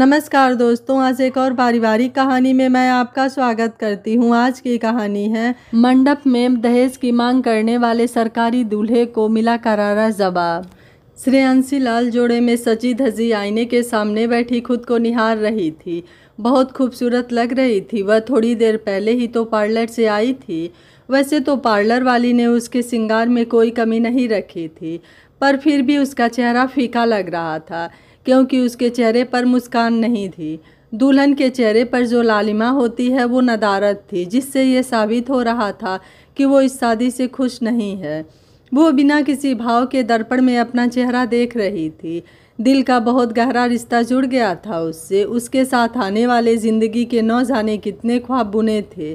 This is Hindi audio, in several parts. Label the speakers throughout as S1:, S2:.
S1: नमस्कार दोस्तों आज एक और पारिवारिक कहानी में मैं आपका स्वागत करती हूँ आज की कहानी है मंडप में दहेज की मांग करने वाले सरकारी दूल्हे को मिला करारा जवाब श्रेयांशी लाल जोड़े में सजी धजी आईने के सामने बैठी खुद को निहार रही थी बहुत खूबसूरत लग रही थी वह थोड़ी देर पहले ही तो पार्लर से आई थी वैसे तो पार्लर वाली ने उसके सिंगार में कोई कमी नहीं रखी थी पर फिर भी उसका चेहरा फीका लग रहा था क्योंकि उसके चेहरे पर मुस्कान नहीं थी दुल्हन के चेहरे पर जो लालिमा होती है वो नदारत थी जिससे ये साबित हो रहा था कि वो इस शादी से खुश नहीं है वो बिना किसी भाव के दर्पण में अपना चेहरा देख रही थी दिल का बहुत गहरा रिश्ता जुड़ गया था उससे उसके साथ आने वाले ज़िंदगी के नौ जाने कितने ख्वाब बुने थे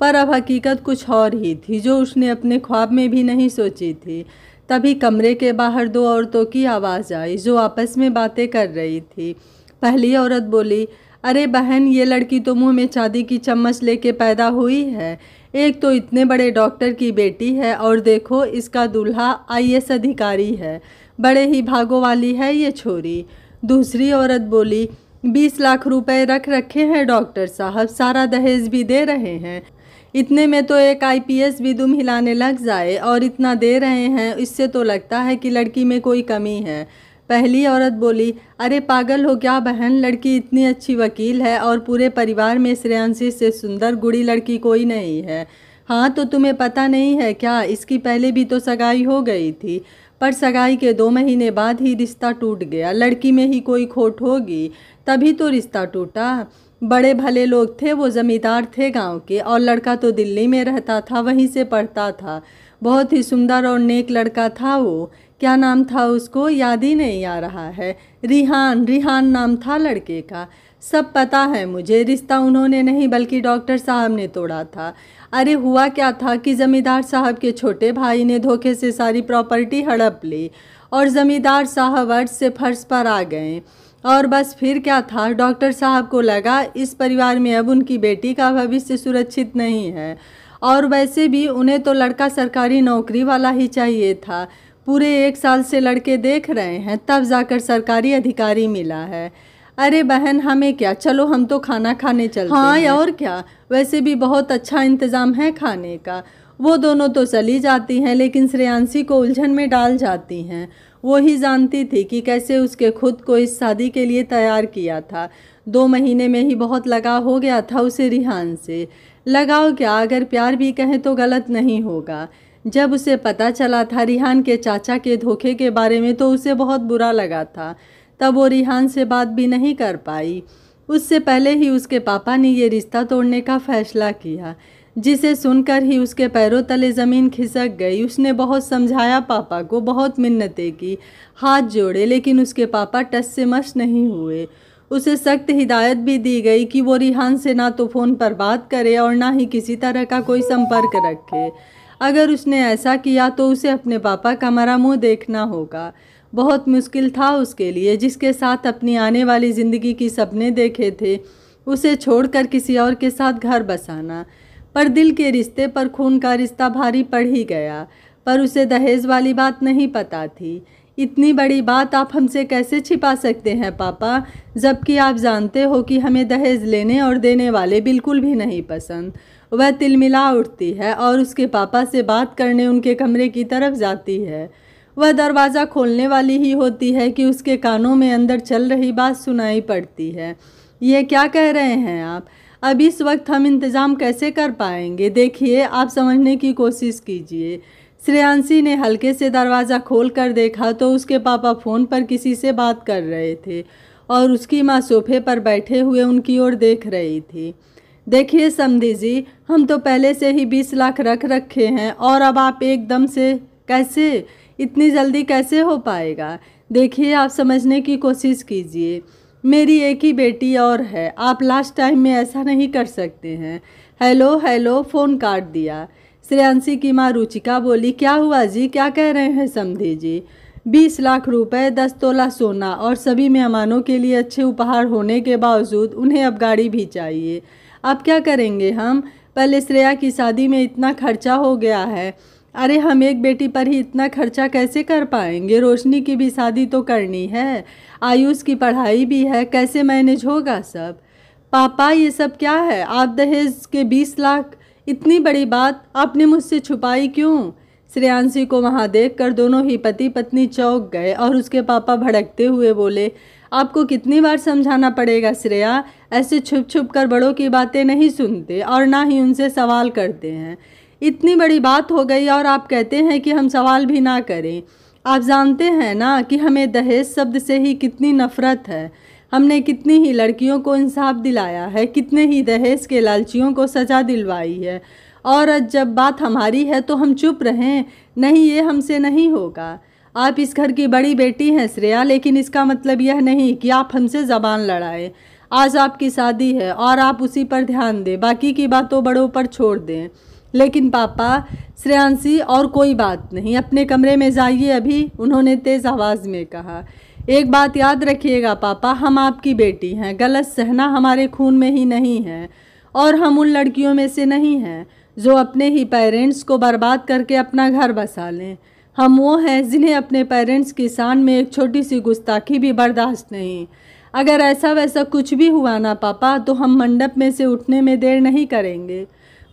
S1: पर अब हकीकत कुछ और ही थी जो उसने अपने ख्वाब में भी नहीं सोची थी तभी कमरे के बाहर दो औरतों की आवाज़ आई जो आपस में बातें कर रही थी पहली औरत बोली अरे बहन ये लड़की तो मुंह में चांदी की चम्मच लेके पैदा हुई है एक तो इतने बड़े डॉक्टर की बेटी है और देखो इसका दूल्हा एस अधिकारी है बड़े ही भागों वाली है ये छोरी दूसरी औरत बोली बीस लाख रुपए रख रखे हैं डॉक्टर साहब सारा दहेज भी दे रहे हैं इतने में तो एक आईपीएस भी दुम हिलाने लग जाए और इतना दे रहे हैं इससे तो लगता है कि लड़की में कोई कमी है पहली औरत बोली अरे पागल हो क्या बहन लड़की इतनी अच्छी वकील है और पूरे परिवार में श्रेयांशी से सुंदर गुड़ी लड़की कोई नहीं है हाँ तो तुम्हें पता नहीं है क्या इसकी पहले भी तो सगाई हो गई थी पर सगाई के दो महीने बाद ही रिश्ता टूट गया लड़की में ही कोई खोट होगी तभी तो रिश्ता टूटा बड़े भले लोग थे वो ज़मींदार थे गांव के और लड़का तो दिल्ली में रहता था वहीं से पढ़ता था बहुत ही सुंदर और नेक लड़का था वो क्या नाम था उसको याद ही नहीं आ रहा है रिहान रिहान नाम था लड़के का सब पता है मुझे रिश्ता उन्होंने नहीं बल्कि डॉक्टर साहब ने तोड़ा था अरे हुआ क्या था कि ज़मींदार साहब के छोटे भाई ने धोखे से सारी प्रॉपर्टी हड़प ली और ज़मींदार साहब अर्ज से फर्श पर आ गए और बस फिर क्या था डॉक्टर साहब को लगा इस परिवार में अब उनकी बेटी का भविष्य सुरक्षित नहीं है और वैसे भी उन्हें तो लड़का सरकारी नौकरी वाला ही चाहिए था पूरे एक साल से लड़के देख रहे हैं तब जाकर सरकारी अधिकारी मिला है अरे बहन हमें क्या चलो हम तो खाना खाने चलते हाँ हैं। और क्या वैसे भी बहुत अच्छा इंतज़ाम है खाने का वो दोनों तो चली जाती हैं लेकिन श्रेयांशी को उलझन में डाल जाती हैं वो ही जानती थी कि कैसे उसके खुद को इस शादी के लिए तैयार किया था दो महीने में ही बहुत लगाव हो गया था उसे रिहान से लगाव क्या अगर प्यार भी कहें तो गलत नहीं होगा जब उसे पता चला था रिहान के चाचा के धोखे के बारे में तो उसे बहुत बुरा लगा था तब वो रिहान से बात भी नहीं कर पाई उससे पहले ही उसके पापा ने ये रिश्ता तोड़ने का फैसला किया जिसे सुनकर ही उसके पैरों तले ज़मीन खिसक गई उसने बहुत समझाया पापा को बहुत मिन्नतें की हाथ जोड़े लेकिन उसके पापा टस से मश नहीं हुए उसे सख्त हिदायत भी दी गई कि वो रिहान से ना तो फ़ोन पर बात करे और ना ही किसी तरह का कोई संपर्क रखे अगर उसने ऐसा किया तो उसे अपने पापा का मरा मुँह देखना होगा बहुत मुश्किल था उसके लिए जिसके साथ अपनी आने वाली ज़िंदगी की सपने देखे थे उसे छोड़कर किसी और के साथ घर बसाना पर दिल के रिश्ते पर खून का रिश्ता भारी पड़ ही गया पर उसे दहेज वाली बात नहीं पता थी इतनी बड़ी बात आप हमसे कैसे छिपा सकते हैं पापा जबकि आप जानते हो कि हमें दहेज लेने और देने वाले बिल्कुल भी नहीं पसंद वह तिलमिला उठती है और उसके पापा से बात करने उनके कमरे की तरफ जाती है वह दरवाज़ा खोलने वाली ही होती है कि उसके कानों में अंदर चल रही बात सुनाई पड़ती है ये क्या कह रहे हैं आप अब इस वक्त हम इंतज़ाम कैसे कर पाएंगे देखिए आप समझने की कोशिश कीजिए श्रेयांशी ने हल्के से दरवाज़ा खोल कर देखा तो उसके पापा फ़ोन पर किसी से बात कर रहे थे और उसकी माँ सोफे पर बैठे हुए उनकी ओर देख रही थी देखिए समधी जी हम तो पहले से ही बीस लाख रख रखे हैं और अब आप एकदम से कैसे इतनी जल्दी कैसे हो पाएगा देखिए आप समझने की कोशिश कीजिए मेरी एक ही बेटी और है आप लास्ट टाइम में ऐसा नहीं कर सकते हैं हेलो हेलो फ़ोन काट दिया श्रेयांशी की माँ रुचिका बोली क्या हुआ जी क्या कह रहे हैं समधे जी बीस लाख रुपए दस तोला सोना और सभी मेहमानों के लिए अच्छे उपहार होने के बावजूद उन्हें अब गाड़ी भी चाहिए अब क्या करेंगे हम पहले श्रेया की शादी में इतना खर्चा हो गया है अरे हम एक बेटी पर ही इतना खर्चा कैसे कर पाएंगे रोशनी की भी शादी तो करनी है आयुष की पढ़ाई भी है कैसे मैनेज होगा सब पापा ये सब क्या है आप दहेज के बीस लाख इतनी बड़ी बात आपने मुझसे छुपाई क्यों श्रेयांशी को वहाँ देख कर दोनों ही पति पत्नी चौंक गए और उसके पापा भड़कते हुए बोले आपको कितनी बार समझाना पड़ेगा श्रेया ऐसे छुप छुप कर बड़ों की बातें नहीं सुनते और ना ही उनसे सवाल करते हैं इतनी बड़ी बात हो गई और आप कहते हैं कि हम सवाल भी ना करें आप जानते हैं ना कि हमें दहेज शब्द से ही कितनी नफ़रत है हमने कितनी ही लड़कियों को इंसाफ दिलाया है कितने ही दहेज के लालचियों को सज़ा दिलवाई है और जब बात हमारी है तो हम चुप रहें नहीं ये हमसे नहीं होगा आप इस घर की बड़ी बेटी हैं श्रेया लेकिन इसका मतलब यह नहीं कि आप हमसे ज़बान लड़ाएं आज आपकी शादी है और आप उसी पर ध्यान दें बाकी की बातों बड़ों पर छोड़ दें लेकिन पापा श्रेयांशी और कोई बात नहीं अपने कमरे में जाइए अभी उन्होंने तेज़ आवाज़ में कहा एक बात याद रखिएगा पापा हम आपकी बेटी हैं गलत सहना हमारे खून में ही नहीं है और हम उन लड़कियों में से नहीं हैं जो अपने ही पेरेंट्स को बर्बाद करके अपना घर बसा लें हम वो हैं जिन्हें अपने पेरेंट्स की शान में एक छोटी सी गुस्ताखी भी बर्दाश्त नहीं अगर ऐसा वैसा कुछ भी हुआ ना पापा तो हम मंडप में से उठने में देर नहीं करेंगे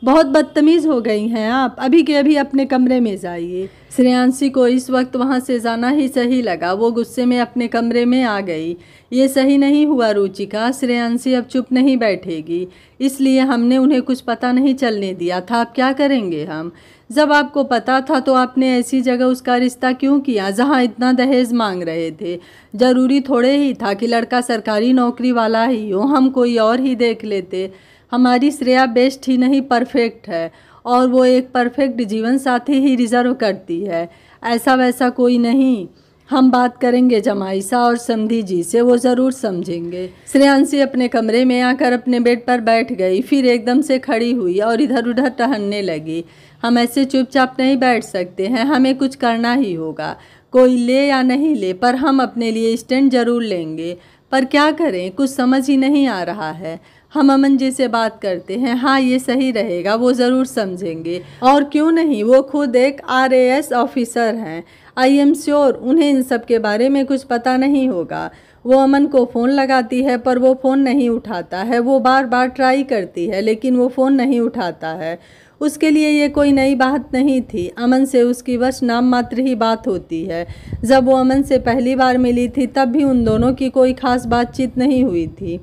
S1: बहुत बदतमीज़ हो गई हैं आप अभी के अभी अपने कमरे में जाइए श्रेयांशी को इस वक्त वहाँ से जाना ही सही लगा वो गुस्से में अपने कमरे में आ गई ये सही नहीं हुआ रुचिका श्रेयांशी अब चुप नहीं बैठेगी इसलिए हमने उन्हें कुछ पता नहीं चलने दिया था अब क्या करेंगे हम जब आपको पता था तो आपने ऐसी जगह उसका रिश्ता क्यों किया जहाँ इतना दहेज मांग रहे थे ज़रूरी थोड़े ही था कि लड़का सरकारी नौकरी वाला ही हो हम कोई और ही देख लेते हमारी श्रेया बेस्ट ही नहीं परफेक्ट है और वो एक परफेक्ट जीवन साथी ही रिजर्व करती है ऐसा वैसा कोई नहीं हम बात करेंगे जमाइसा और संधि जी से वो ज़रूर समझेंगे श्रेयांशी अपने कमरे में आकर अपने बेड पर बैठ गई फिर एकदम से खड़ी हुई और इधर उधर टहलने लगी हम ऐसे चुपचाप नहीं बैठ सकते हैं हमें कुछ करना ही होगा कोई ले या नहीं ले पर हम अपने लिए स्टैंड जरूर लेंगे पर क्या करें कुछ समझ ही नहीं आ रहा है हम अमन जी से बात करते हैं हाँ ये सही रहेगा वो ज़रूर समझेंगे और क्यों नहीं वो खुद एक आर ऑफिसर हैं आई एम श्योर उन्हें इन सब के बारे में कुछ पता नहीं होगा वो अमन को फ़ोन लगाती है पर वो फ़ोन नहीं उठाता है वो बार बार ट्राई करती है लेकिन वो फ़ोन नहीं उठाता है उसके लिए ये कोई नई बात नहीं थी अमन से उसकी बस नाम मात्र ही बात होती है जब वो अमन से पहली बार मिली थी तब भी उन दोनों की कोई खास बातचीत नहीं हुई थी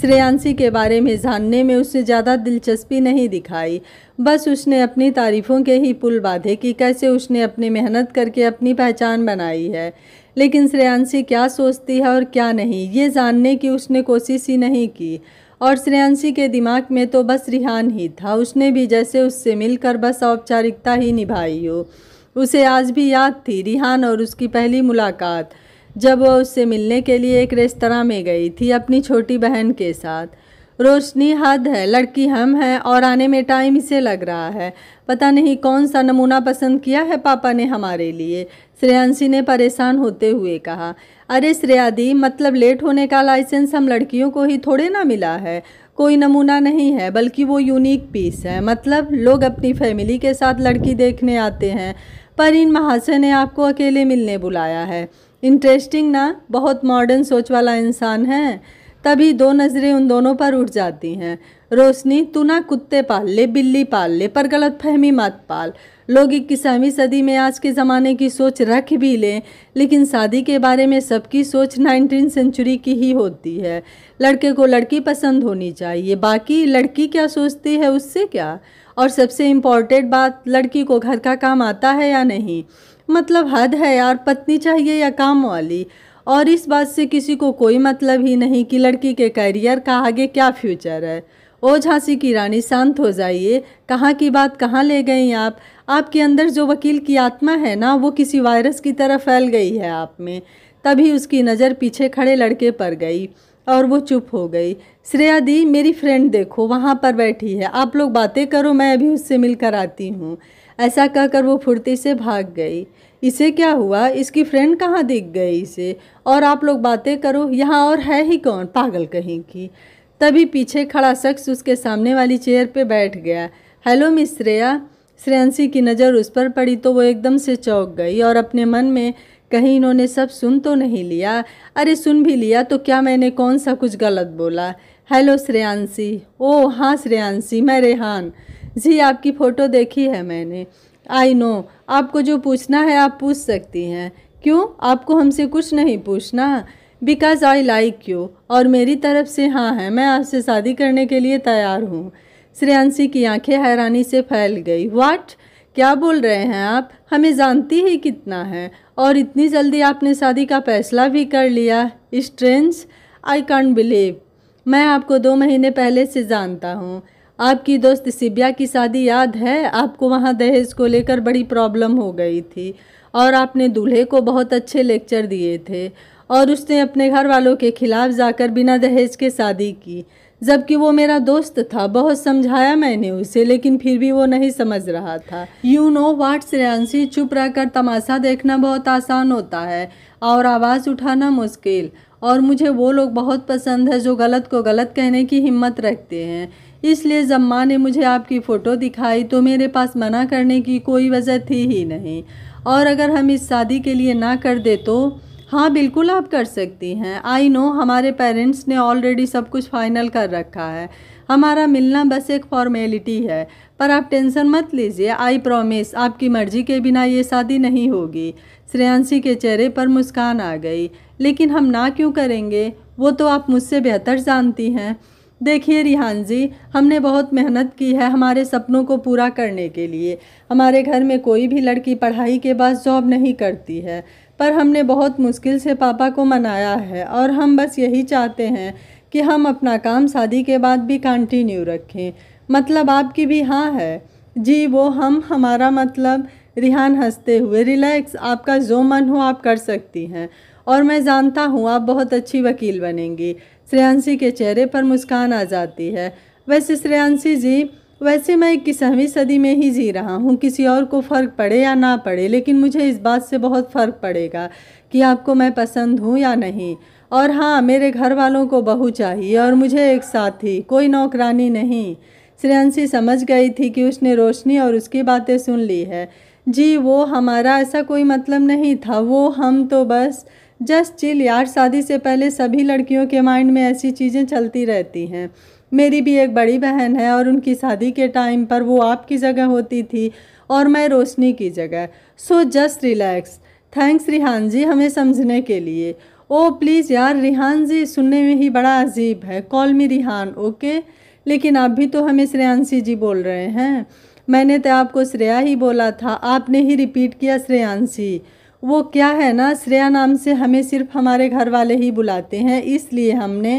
S1: श्रेयांशी के बारे में जानने में उसने ज़्यादा दिलचस्पी नहीं दिखाई बस उसने अपनी तारीफ़ों के ही पुल बांधे कि कैसे उसने अपनी मेहनत करके अपनी पहचान बनाई है लेकिन श्रेयांशी क्या सोचती है और क्या नहीं ये जानने की उसने कोशिश ही नहीं की और श्रेयांशी के दिमाग में तो बस रिहान ही था उसने भी जैसे उससे मिलकर बस औपचारिकता ही निभाई हो उसे आज भी याद थी रिहान और उसकी पहली मुलाकात जब वह उससे मिलने के लिए एक रेस्तरा में गई थी अपनी छोटी बहन के साथ रोशनी हद है लड़की हम हैं और आने में टाइम इसे लग रहा है पता नहीं कौन सा नमूना पसंद किया है पापा ने हमारे लिए श्रेयांशी ने परेशान होते हुए कहा अरे श्रेयादी मतलब लेट होने का लाइसेंस हम लड़कियों को ही थोड़े ना मिला है कोई नमूना नहीं है बल्कि वो यूनिक पीस है मतलब लोग अपनी फैमिली के साथ लड़की देखने आते हैं पर इन महाशय ने आपको अकेले मिलने बुलाया है इंटरेस्टिंग ना बहुत मॉडर्न सोच वाला इंसान है तभी दो नज़रें उन दोनों पर उठ जाती हैं रोशनी तू ना कुत्ते पाल ले बिल्ली पाल ले पर गलत फहमी मत पाल लोग इक्कीसवीं सदी में आज के ज़माने की सोच रख भी लें लेकिन शादी के बारे में सबकी सोच नाइनटीन सेंचुरी की ही होती है लड़के को लड़की पसंद होनी चाहिए बाकी लड़की क्या सोचती है उससे क्या और सबसे इम्पॉर्टेंट बात लड़की को घर का काम आता है या नहीं मतलब हद है यार पत्नी चाहिए या काम वाली और इस बात से किसी को कोई मतलब ही नहीं कि लड़की के करियर का आगे क्या फ्यूचर है ओ झांसी की रानी शांत हो जाइए कहाँ की बात कहाँ ले गई आप आपके अंदर जो वकील की आत्मा है ना वो किसी वायरस की तरह फैल गई है आप में तभी उसकी नज़र पीछे खड़े लड़के पर गई और वो चुप हो गई श्रेया दी मेरी फ्रेंड देखो वहाँ पर बैठी है आप लोग बातें करो मैं अभी उससे मिलकर आती हूँ ऐसा कहकर वो फुर्ती से भाग गई इसे क्या हुआ इसकी फ्रेंड कहाँ दिख गई इसे और आप लोग बातें करो यहाँ और है ही कौन पागल कहीं की तभी पीछे खड़ा शख्स उसके सामने वाली चेयर पे बैठ गया हेलो मिस श्रेया श्रेयांशी की नज़र उस पर पड़ी तो वो एकदम से चौंक गई और अपने मन में कहीं इन्होंने सब सुन तो नहीं लिया अरे सुन भी लिया तो क्या मैंने कौन सा कुछ गलत बोला हेलो श्रेयांशी ओ हाँ श्रेयांशी मैं रेहान जी आपकी फ़ोटो देखी है मैंने आई नो आपको जो पूछना है आप पूछ सकती हैं क्यों आपको हमसे कुछ नहीं पूछना बिकॉज़ आई लाइक यू और मेरी तरफ से हाँ है मैं आपसे शादी करने के लिए तैयार हूँ श्रेयांशी की आंखें हैरानी से फैल गई वाट क्या बोल रहे हैं आप हमें जानती ही कितना है और इतनी जल्दी आपने शादी का फैसला भी कर लिया स्ट्रेंस आई कॉन्ट बिलीव मैं आपको दो महीने पहले से जानता हूँ आपकी दोस्त सिबिया की शादी याद है आपको वहाँ दहेज को लेकर बड़ी प्रॉब्लम हो गई थी और आपने दूल्हे को बहुत अच्छे लेक्चर दिए थे और उसने अपने घर वालों के खिलाफ जाकर बिना दहेज के शादी की जबकि वो मेरा दोस्त था बहुत समझाया मैंने उसे लेकिन फिर भी वो नहीं समझ रहा था यू नो वाट श्रेयांशी चुप रहकर तमाशा देखना बहुत आसान होता है और आवाज़ उठाना मुश्किल और मुझे वो लोग बहुत पसंद है जो गलत को गलत कहने की हिम्मत रखते हैं इसलिए जब माँ ने मुझे आपकी फ़ोटो दिखाई तो मेरे पास मना करने की कोई वजह थी ही नहीं और अगर हम इस शादी के लिए ना कर दे तो हाँ बिल्कुल आप कर सकती हैं आई नो हमारे पेरेंट्स ने ऑलरेडी सब कुछ फाइनल कर रखा है हमारा मिलना बस एक फॉर्मेलिटी है पर आप टेंशन मत लीजिए आई प्रॉमिस आपकी मर्जी के बिना ये शादी नहीं होगी श्रेयांशी के चेहरे पर मुस्कान आ गई लेकिन हम ना क्यों करेंगे वो तो आप मुझसे बेहतर जानती हैं देखिए रिहान जी हमने बहुत मेहनत की है हमारे सपनों को पूरा करने के लिए हमारे घर में कोई भी लड़की पढ़ाई के बाद जॉब नहीं करती है पर हमने बहुत मुश्किल से पापा को मनाया है और हम बस यही चाहते हैं कि हम अपना काम शादी के बाद भी कंटिन्यू रखें मतलब आपकी भी हाँ है जी वो हम हमारा मतलब रिहान हंसते हुए रिलैक्स आपका जो मन हो आप कर सकती हैं और मैं जानता हूँ आप बहुत अच्छी वकील बनेंगी श्रेयांशी के चेहरे पर मुस्कान आ जाती है वैसे श्रेयांशी जी वैसे मैं इक्कीसवीं सदी में ही जी रहा हूँ किसी और को फ़र्क पड़े या ना पड़े लेकिन मुझे इस बात से बहुत फ़र्क पड़ेगा कि आपको मैं पसंद हूँ या नहीं और हाँ मेरे घर वालों को बहू चाहिए और मुझे एक साथी कोई नौकरानी नहीं श्रेयांशी समझ गई थी कि उसने रोशनी और उसकी बातें सुन ली है जी वो हमारा ऐसा कोई मतलब नहीं था वो हम तो बस जस्ट चिल यार शादी से पहले सभी लड़कियों के माइंड में ऐसी चीज़ें चलती रहती हैं मेरी भी एक बड़ी बहन है और उनकी शादी के टाइम पर वो आपकी जगह होती थी और मैं रोशनी की जगह so just relax thanks Rihan ji हमें समझने के लिए ओ प्लीज़ यार रिहान जी सुनने में ही बड़ा अजीब है कॉल मी रिहान ओके लेकिन आप भी तो हमें श्रेयांशी जी बोल रहे हैं मैंने तो आपको श्रेया ही बोला था आपने ही रिपीट किया श्रेयांशी वो क्या है ना श्रेया नाम से हमें सिर्फ हमारे घर वाले ही बुलाते हैं इसलिए हमने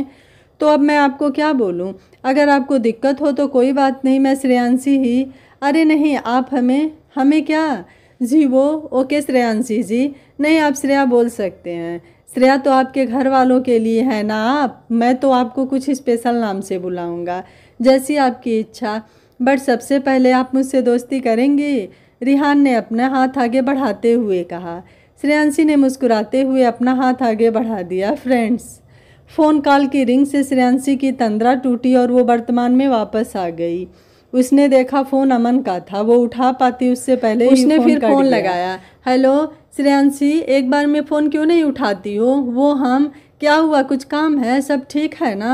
S1: तो अब मैं आपको क्या बोलूँ अगर आपको दिक्कत हो तो कोई बात नहीं मैं श्रेयांशी ही अरे नहीं आप हमें हमें क्या जी वो ओके श्रेयांशी जी नहीं आप श्रेया बोल सकते हैं श्रेया तो आपके घर वालों के लिए है ना आप मैं तो आपको कुछ स्पेशल नाम से बुलाऊंगा जैसी आपकी इच्छा बट सबसे पहले आप मुझसे दोस्ती करेंगे रिहान ने अपना हाथ आगे बढ़ाते हुए कहा श्रेयांशी ने मुस्कुराते हुए अपना हाथ आगे बढ़ा दिया फ्रेंड्स फ़ोन कॉल की रिंग से श्रेयांशी की तंद्रा टूटी और वो वर्तमान में वापस आ गई उसने देखा फ़ोन अमन का था वो उठा पाती उससे पहले उसने फोन फिर फ़ोन लगाया हेलो श्रेयांशी एक बार में फ़ोन क्यों नहीं उठाती हो वो हम क्या हुआ कुछ काम है सब ठीक है ना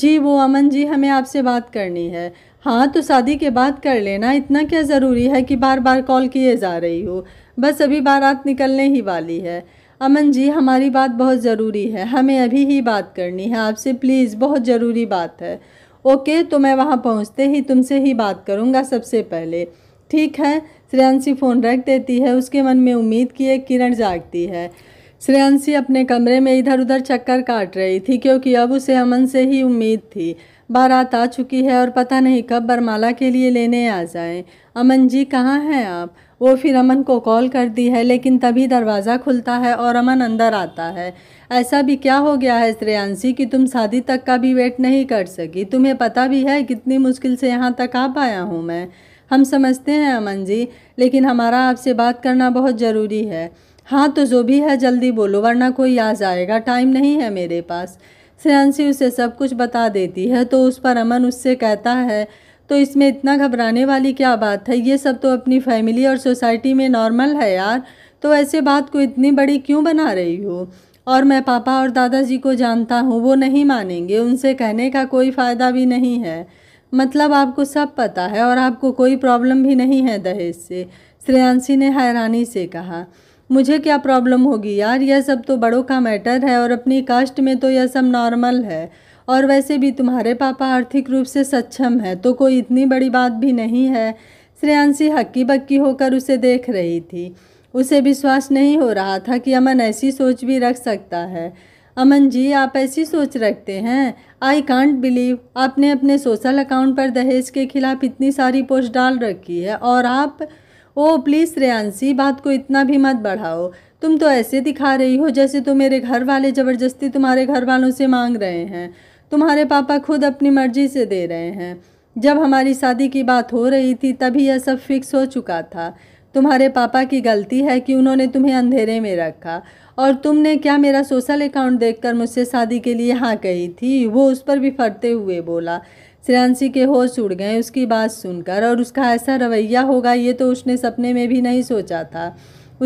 S1: जी वो अमन जी हमें आपसे बात करनी है हाँ तो शादी के बाद कर लेना इतना क्या ज़रूरी है कि बार बार कॉल किए जा रही हो बस अभी बारात निकलने ही वाली है अमन जी हमारी बात बहुत ज़रूरी है हमें अभी ही बात करनी है आपसे प्लीज़ बहुत ज़रूरी बात है ओके तो मैं वहाँ पहुँचते ही तुमसे ही बात करूँगा सबसे पहले ठीक है श्रेयांशी फ़ोन रख देती है उसके मन में उम्मीद की एक किरण जागती है श्रेयांशी अपने कमरे में इधर उधर चक्कर काट रही थी क्योंकि अब उसे अमन से ही उम्मीद थी बारात आ चुकी है और पता नहीं कब बरमाला के लिए लेने आ जाए अमन जी कहाँ हैं आप वो फिर अमन को कॉल कर दी है लेकिन तभी दरवाज़ा खुलता है और अमन अंदर आता है ऐसा भी क्या हो गया है श्रेयांशी कि तुम शादी तक का भी वेट नहीं कर सकी तुम्हें पता भी है कितनी मुश्किल से यहाँ तक आ पाया हूँ मैं हम समझते हैं अमन जी लेकिन हमारा आपसे बात करना बहुत ज़रूरी है हाँ तो जो भी है जल्दी बोलो वरना कोई आ जाएगा टाइम नहीं है मेरे पास श्रेयांशी उसे सब कुछ बता देती है तो उस पर अमन उससे कहता है तो इसमें इतना घबराने वाली क्या बात है ये सब तो अपनी फैमिली और सोसाइटी में नॉर्मल है यार तो ऐसे बात को इतनी बड़ी क्यों बना रही हो और मैं पापा और दादाजी को जानता हूँ वो नहीं मानेंगे उनसे कहने का कोई फ़ायदा भी नहीं है मतलब आपको सब पता है और आपको कोई प्रॉब्लम भी नहीं है दहेज से श्रेयांशी ने हैरानी से कहा मुझे क्या प्रॉब्लम होगी यार यह सब तो बड़ों का मैटर है और अपनी कास्ट में तो यह सब नॉर्मल है और वैसे भी तुम्हारे पापा आर्थिक रूप से सक्षम है तो कोई इतनी बड़ी बात भी नहीं है श्रेयांशी हक्की बक्की होकर उसे देख रही थी उसे विश्वास नहीं हो रहा था कि अमन ऐसी सोच भी रख सकता है अमन जी आप ऐसी सोच रखते हैं आई कांट बिलीव आपने अपने सोशल अकाउंट पर दहेज के खिलाफ इतनी सारी पोस्ट डाल रखी है और आप ओ प्लीज़ रेयांसी बात को इतना भी मत बढ़ाओ तुम तो ऐसे दिखा रही हो जैसे तो मेरे घर वाले ज़बरदस्ती तुम्हारे घर वालों से मांग रहे हैं तुम्हारे पापा खुद अपनी मर्जी से दे रहे हैं जब हमारी शादी की बात हो रही थी तभी यह सब फिक्स हो चुका था तुम्हारे पापा की गलती है कि उन्होंने तुम्हें अंधेरे में रखा और तुमने क्या मेरा सोशल अकाउंट देखकर मुझसे शादी के लिए हाँ कही थी वो उस पर भी फटते हुए बोला सिरांसी के होश उड़ गए उसकी बात सुनकर और उसका ऐसा रवैया होगा ये तो उसने सपने में भी नहीं सोचा था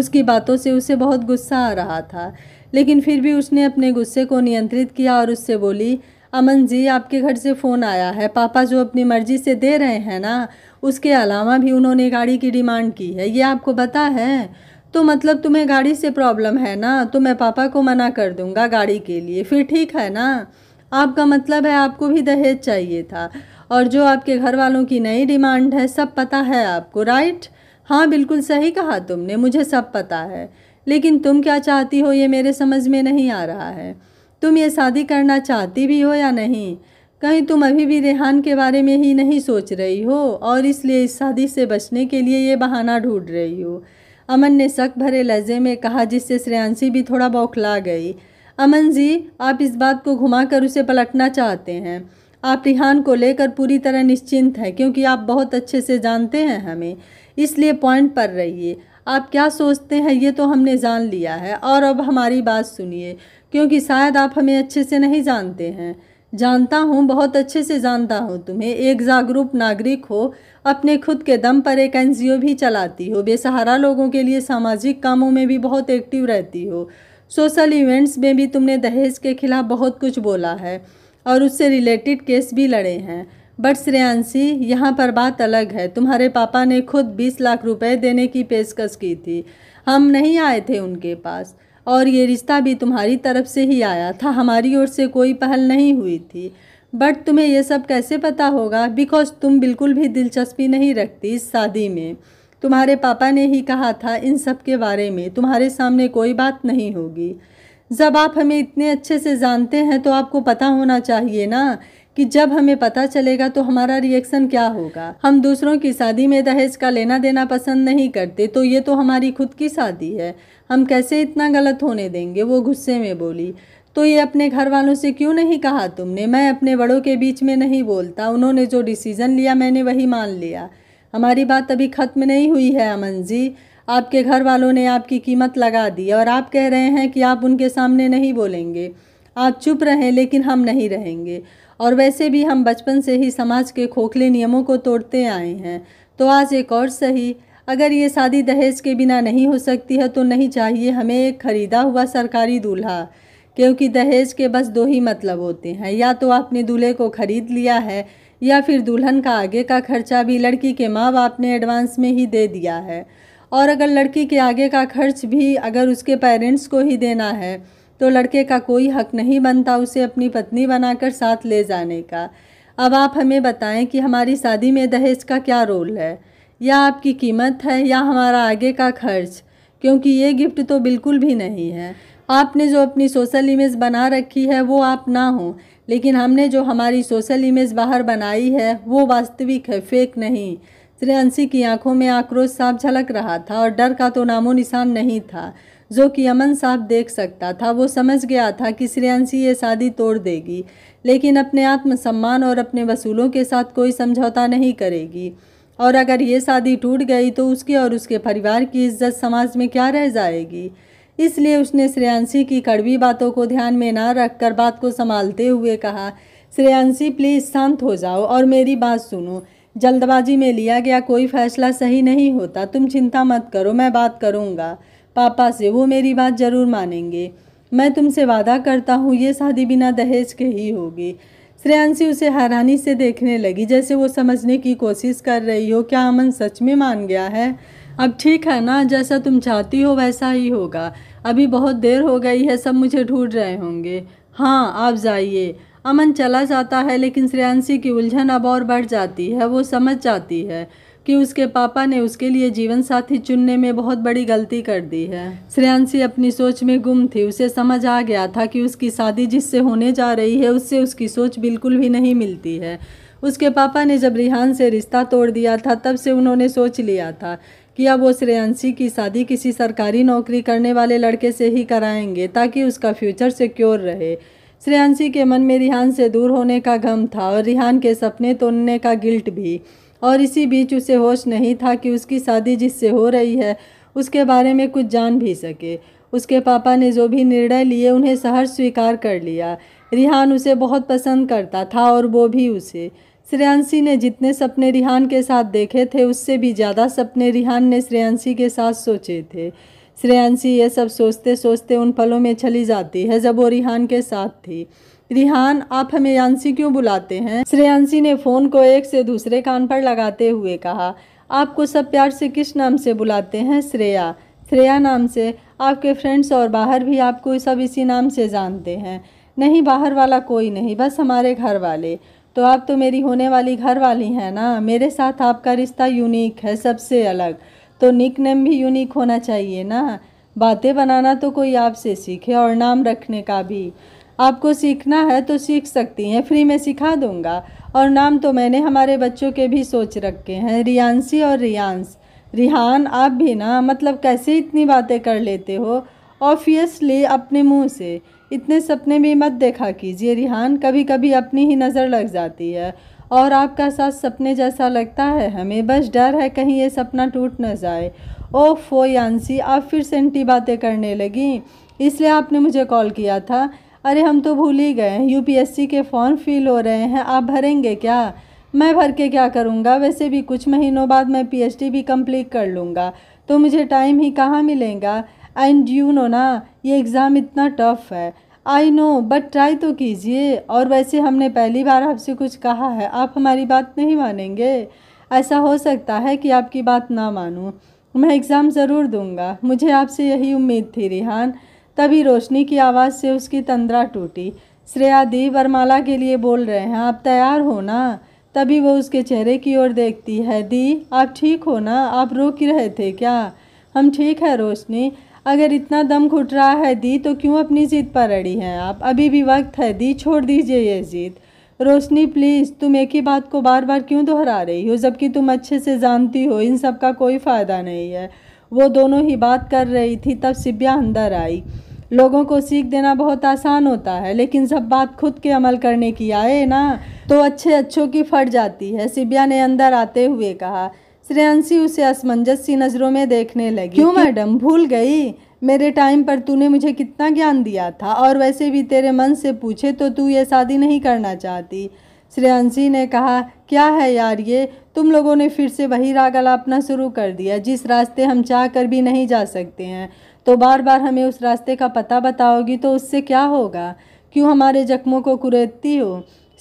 S1: उसकी बातों से उसे बहुत गुस्सा आ रहा था लेकिन फिर भी उसने अपने गुस्से को नियंत्रित किया और उससे बोली अमन जी आपके घर से फ़ोन आया है पापा जो अपनी मर्ज़ी से दे रहे हैं ना उसके अलावा भी उन्होंने गाड़ी की डिमांड की है ये आपको पता है तो मतलब तुम्हें गाड़ी से प्रॉब्लम है ना तो मैं पापा को मना कर दूंगा गाड़ी के लिए फिर ठीक है ना आपका मतलब है आपको भी दहेज चाहिए था और जो आपके घर वालों की नई डिमांड है सब पता है आपको राइट हाँ बिल्कुल सही कहा तुमने मुझे सब पता है लेकिन तुम क्या चाहती हो ये मेरे समझ में नहीं आ रहा है तुम ये शादी करना चाहती भी हो या नहीं कहीं तुम अभी भी रेहान के बारे में ही नहीं सोच रही हो और इसलिए इस शादी से बचने के लिए ये बहाना ढूंढ रही हो अमन ने शक भरे लहजे में कहा जिससे श्रेयांशी भी थोड़ा बौखला गई अमन जी आप इस बात को घुमाकर उसे पलटना चाहते हैं आप रिहान को लेकर पूरी तरह निश्चिंत हैं क्योंकि आप बहुत अच्छे से जानते हैं हमें इसलिए पॉइंट पर रहिए आप क्या सोचते हैं ये तो हमने जान लिया है और अब हमारी बात सुनिए क्योंकि शायद आप हमें अच्छे से नहीं जानते हैं जानता हूँ बहुत अच्छे से जानता हूँ तुम्हें एक जागरूक नागरिक हो अपने खुद के दम पर एक एन भी चलाती हो बेसहारा लोगों के लिए सामाजिक कामों में भी बहुत एक्टिव रहती हो सोशल इवेंट्स में भी तुमने दहेज के ख़िलाफ़ बहुत कुछ बोला है और उससे रिलेटेड केस भी लड़े हैं बट श्रेयांशी यहाँ पर बात अलग है तुम्हारे पापा ने खुद बीस लाख रुपए देने की पेशकश की थी हम नहीं आए थे उनके पास और ये रिश्ता भी तुम्हारी तरफ से ही आया था हमारी ओर से कोई पहल नहीं हुई थी बट तुम्हें यह सब कैसे पता होगा बिकॉज तुम बिल्कुल भी दिलचस्पी नहीं रखती इस शादी में तुम्हारे पापा ने ही कहा था इन सब के बारे में तुम्हारे सामने कोई बात नहीं होगी जब आप हमें इतने अच्छे से जानते हैं तो आपको पता होना चाहिए ना कि जब हमें पता चलेगा तो हमारा रिएक्शन क्या होगा हम दूसरों की शादी में दहेज का लेना देना पसंद नहीं करते तो ये तो हमारी खुद की शादी है हम कैसे इतना गलत होने देंगे वो गुस्से में बोली तो ये अपने घर वालों से क्यों नहीं कहा तुमने मैं अपने बड़ों के बीच में नहीं बोलता उन्होंने जो डिसीज़न लिया मैंने वही मान लिया हमारी बात अभी ख़त्म नहीं हुई है अमन जी आपके घर वालों ने आपकी कीमत लगा दी और आप कह रहे हैं कि आप उनके सामने नहीं बोलेंगे आप चुप रहें लेकिन हम नहीं रहेंगे और वैसे भी हम बचपन से ही समाज के खोखले नियमों को तोड़ते आए हैं तो आज एक और सही अगर ये शादी दहेज के बिना नहीं हो सकती है तो नहीं चाहिए हमें एक ख़रीदा हुआ सरकारी दूल्हा क्योंकि दहेज के बस दो ही मतलब होते हैं या तो आपने दूल्हे को ख़रीद लिया है या फिर दुल्हन का आगे का खर्चा भी लड़की के माँ बाप ने एडवांस में ही दे दिया है और अगर लड़की के आगे का खर्च भी अगर उसके पेरेंट्स को ही देना है तो लड़के का कोई हक नहीं बनता उसे अपनी पत्नी बनाकर साथ ले जाने का अब आप हमें बताएं कि हमारी शादी में दहेज का क्या रोल है या आपकी कीमत है या हमारा आगे का खर्च क्योंकि ये गिफ्ट तो बिल्कुल भी नहीं है आपने जो अपनी सोशल इमेज बना रखी है वो आप ना हों लेकिन हमने जो हमारी सोशल इमेज बाहर बनाई है वो वास्तविक है फेक नहीं श्रेयंसी की आंखों में आक्रोश साफ झलक रहा था और डर का तो नामो निशान नहीं था जो कि अमन साहब देख सकता था वो समझ गया था कि श्रेयांशी ये शादी तोड़ देगी लेकिन अपने आत्मसम्मान और अपने वसूलों के साथ कोई समझौता नहीं करेगी और अगर ये शादी टूट गई तो उसके और उसके परिवार की इज्जत समाज में क्या रह जाएगी इसलिए उसने श्रेयांशी की कड़वी बातों को ध्यान में न रखकर बात को संभालते हुए कहा श्रेयांशी प्लीज़ शांत हो जाओ और मेरी बात सुनो जल्दबाजी में लिया गया कोई फैसला सही नहीं होता तुम चिंता मत करो मैं बात करूँगा पापा से वो मेरी बात ज़रूर मानेंगे मैं तुमसे वादा करता हूँ ये शादी बिना दहेज के ही होगी श्रेयांशी उसे हैरानी से देखने लगी जैसे वो समझने की कोशिश कर रही हो क्या अमन सच में मान गया है अब ठीक है ना जैसा तुम चाहती हो वैसा ही होगा अभी बहुत देर हो गई है सब मुझे ढूंढ रहे होंगे हाँ आप जाइए अमन चला जाता है लेकिन श्रेयांशी की उलझन अब और बढ़ जाती है वो समझ जाती है कि उसके पापा ने उसके लिए जीवन साथी चुनने में बहुत बड़ी गलती कर दी है श्रेयांशी अपनी सोच में गुम थी उसे समझ आ गया था कि उसकी शादी जिससे होने जा रही है उससे उसकी सोच बिल्कुल भी नहीं मिलती है उसके पापा ने जब रिहान से रिश्ता तोड़ दिया था तब से उन्होंने सोच लिया था कि अब वो श्रेयांशी की शादी किसी सरकारी नौकरी करने वाले लड़के से ही कराएंगे ताकि उसका फ्यूचर सिक्योर रहे श्रेयांशी के मन में रिहान से दूर होने का गम था और रिहान के सपने तोड़ने का गिल्ट भी और इसी बीच उसे होश नहीं था कि उसकी शादी जिससे हो रही है उसके बारे में कुछ जान भी सके उसके पापा ने जो भी निर्णय लिए उन्हें सहर्ष स्वीकार कर लिया रिहान उसे बहुत पसंद करता था और वो भी उसे श्रेयांशी ने जितने सपने रिहान के साथ देखे थे उससे भी ज़्यादा सपने रिहान ने श्रेयांशी के साथ सोचे थे श्रेयांशी ये सब सोचते सोचते उन पलों में चली जाती है जब वो रिहान के साथ थी रिहान आप हमें यांशी क्यों बुलाते हैं श्रेयांशी ने फ़ोन को एक से दूसरे कान पर लगाते हुए कहा आपको सब प्यार से किस नाम से बुलाते हैं श्रेया श्रेया नाम से आपके फ्रेंड्स और बाहर भी आपको सब इसी नाम से जानते हैं नहीं बाहर वाला कोई नहीं बस हमारे घर वाले तो आप तो मेरी होने वाली घर वाली हैं ना मेरे साथ आपका रिश्ता यूनिक है सबसे अलग तो निक नेम भी यूनिक होना चाहिए ना बातें बनाना तो कोई आपसे सीखे और नाम रखने का भी आपको सीखना है तो सीख सकती हैं फ्री में सिखा दूंगा और नाम तो मैंने हमारे बच्चों के भी सोच रखे हैं रियांसी और रियांस रिहान आप भी ना मतलब कैसे इतनी बातें कर लेते हो ऑफियसली अपने मुँह से इतने सपने भी मत देखा कीजिए रिहान कभी कभी अपनी ही नज़र लग जाती है और आपका साथ सपने जैसा लगता है हमें बस डर है कहीं ये सपना टूट न जाए ओ फो यांसी आप फिर सेंटी बातें करने लगी इसलिए आपने मुझे कॉल किया था अरे हम तो भूल ही गए यूपीएससी के फॉर्म फिल हो रहे हैं आप भरेंगे क्या मैं भर के क्या करूँगा वैसे भी कुछ महीनों बाद मैं डी भी कम्प्लीट कर लूँगा तो मुझे टाइम ही कहाँ मिलेगा एंड यू नो ना ये एग्ज़ाम इतना टफ है आई नो बट ट्राई तो कीजिए और वैसे हमने पहली बार आपसे कुछ कहा है आप हमारी बात नहीं मानेंगे ऐसा हो सकता है कि आपकी बात ना मानूं मैं एग्ज़ाम ज़रूर दूंगा मुझे आपसे यही उम्मीद थी रिहान तभी रोशनी की आवाज़ से उसकी तंद्रा टूटी श्रेया दी वरमाला के लिए बोल रहे हैं आप तैयार हो ना तभी वो उसके चेहरे की ओर देखती है दी आप ठीक हो ना आप रो क्यों रहे थे क्या हम ठीक है रोशनी अगर इतना दम घुट रहा है दी तो क्यों अपनी ज़िद पर अड़ी हैं आप अभी भी वक्त है दी छोड़ दीजिए ये ज़िद रोशनी प्लीज़ तुम एक ही बात को बार बार क्यों दोहरा रही हो जबकि तुम अच्छे से जानती हो इन सब का कोई फ़ायदा नहीं है वो दोनों ही बात कर रही थी तब सिब्या अंदर आई लोगों को सीख देना बहुत आसान होता है लेकिन सब बात खुद के अमल करने की आए ना तो अच्छे अच्छों की फट जाती है सिब्या ने अंदर आते हुए कहा श्रेयंसी उसे असमंजस सी नज़रों में देखने लगी क्यों मैडम भूल गई मेरे टाइम पर तूने मुझे कितना ज्ञान दिया था और वैसे भी तेरे मन से पूछे तो तू ये शादी नहीं करना चाहती श्रेयंसी ने कहा क्या है यार ये तुम लोगों ने फिर से वही राग अलापना शुरू कर दिया जिस रास्ते हम चाह कर भी नहीं जा सकते हैं तो बार बार हमें उस रास्ते का पता बताओगी तो उससे क्या होगा क्यों हमारे जख्मों को कुरेदती हो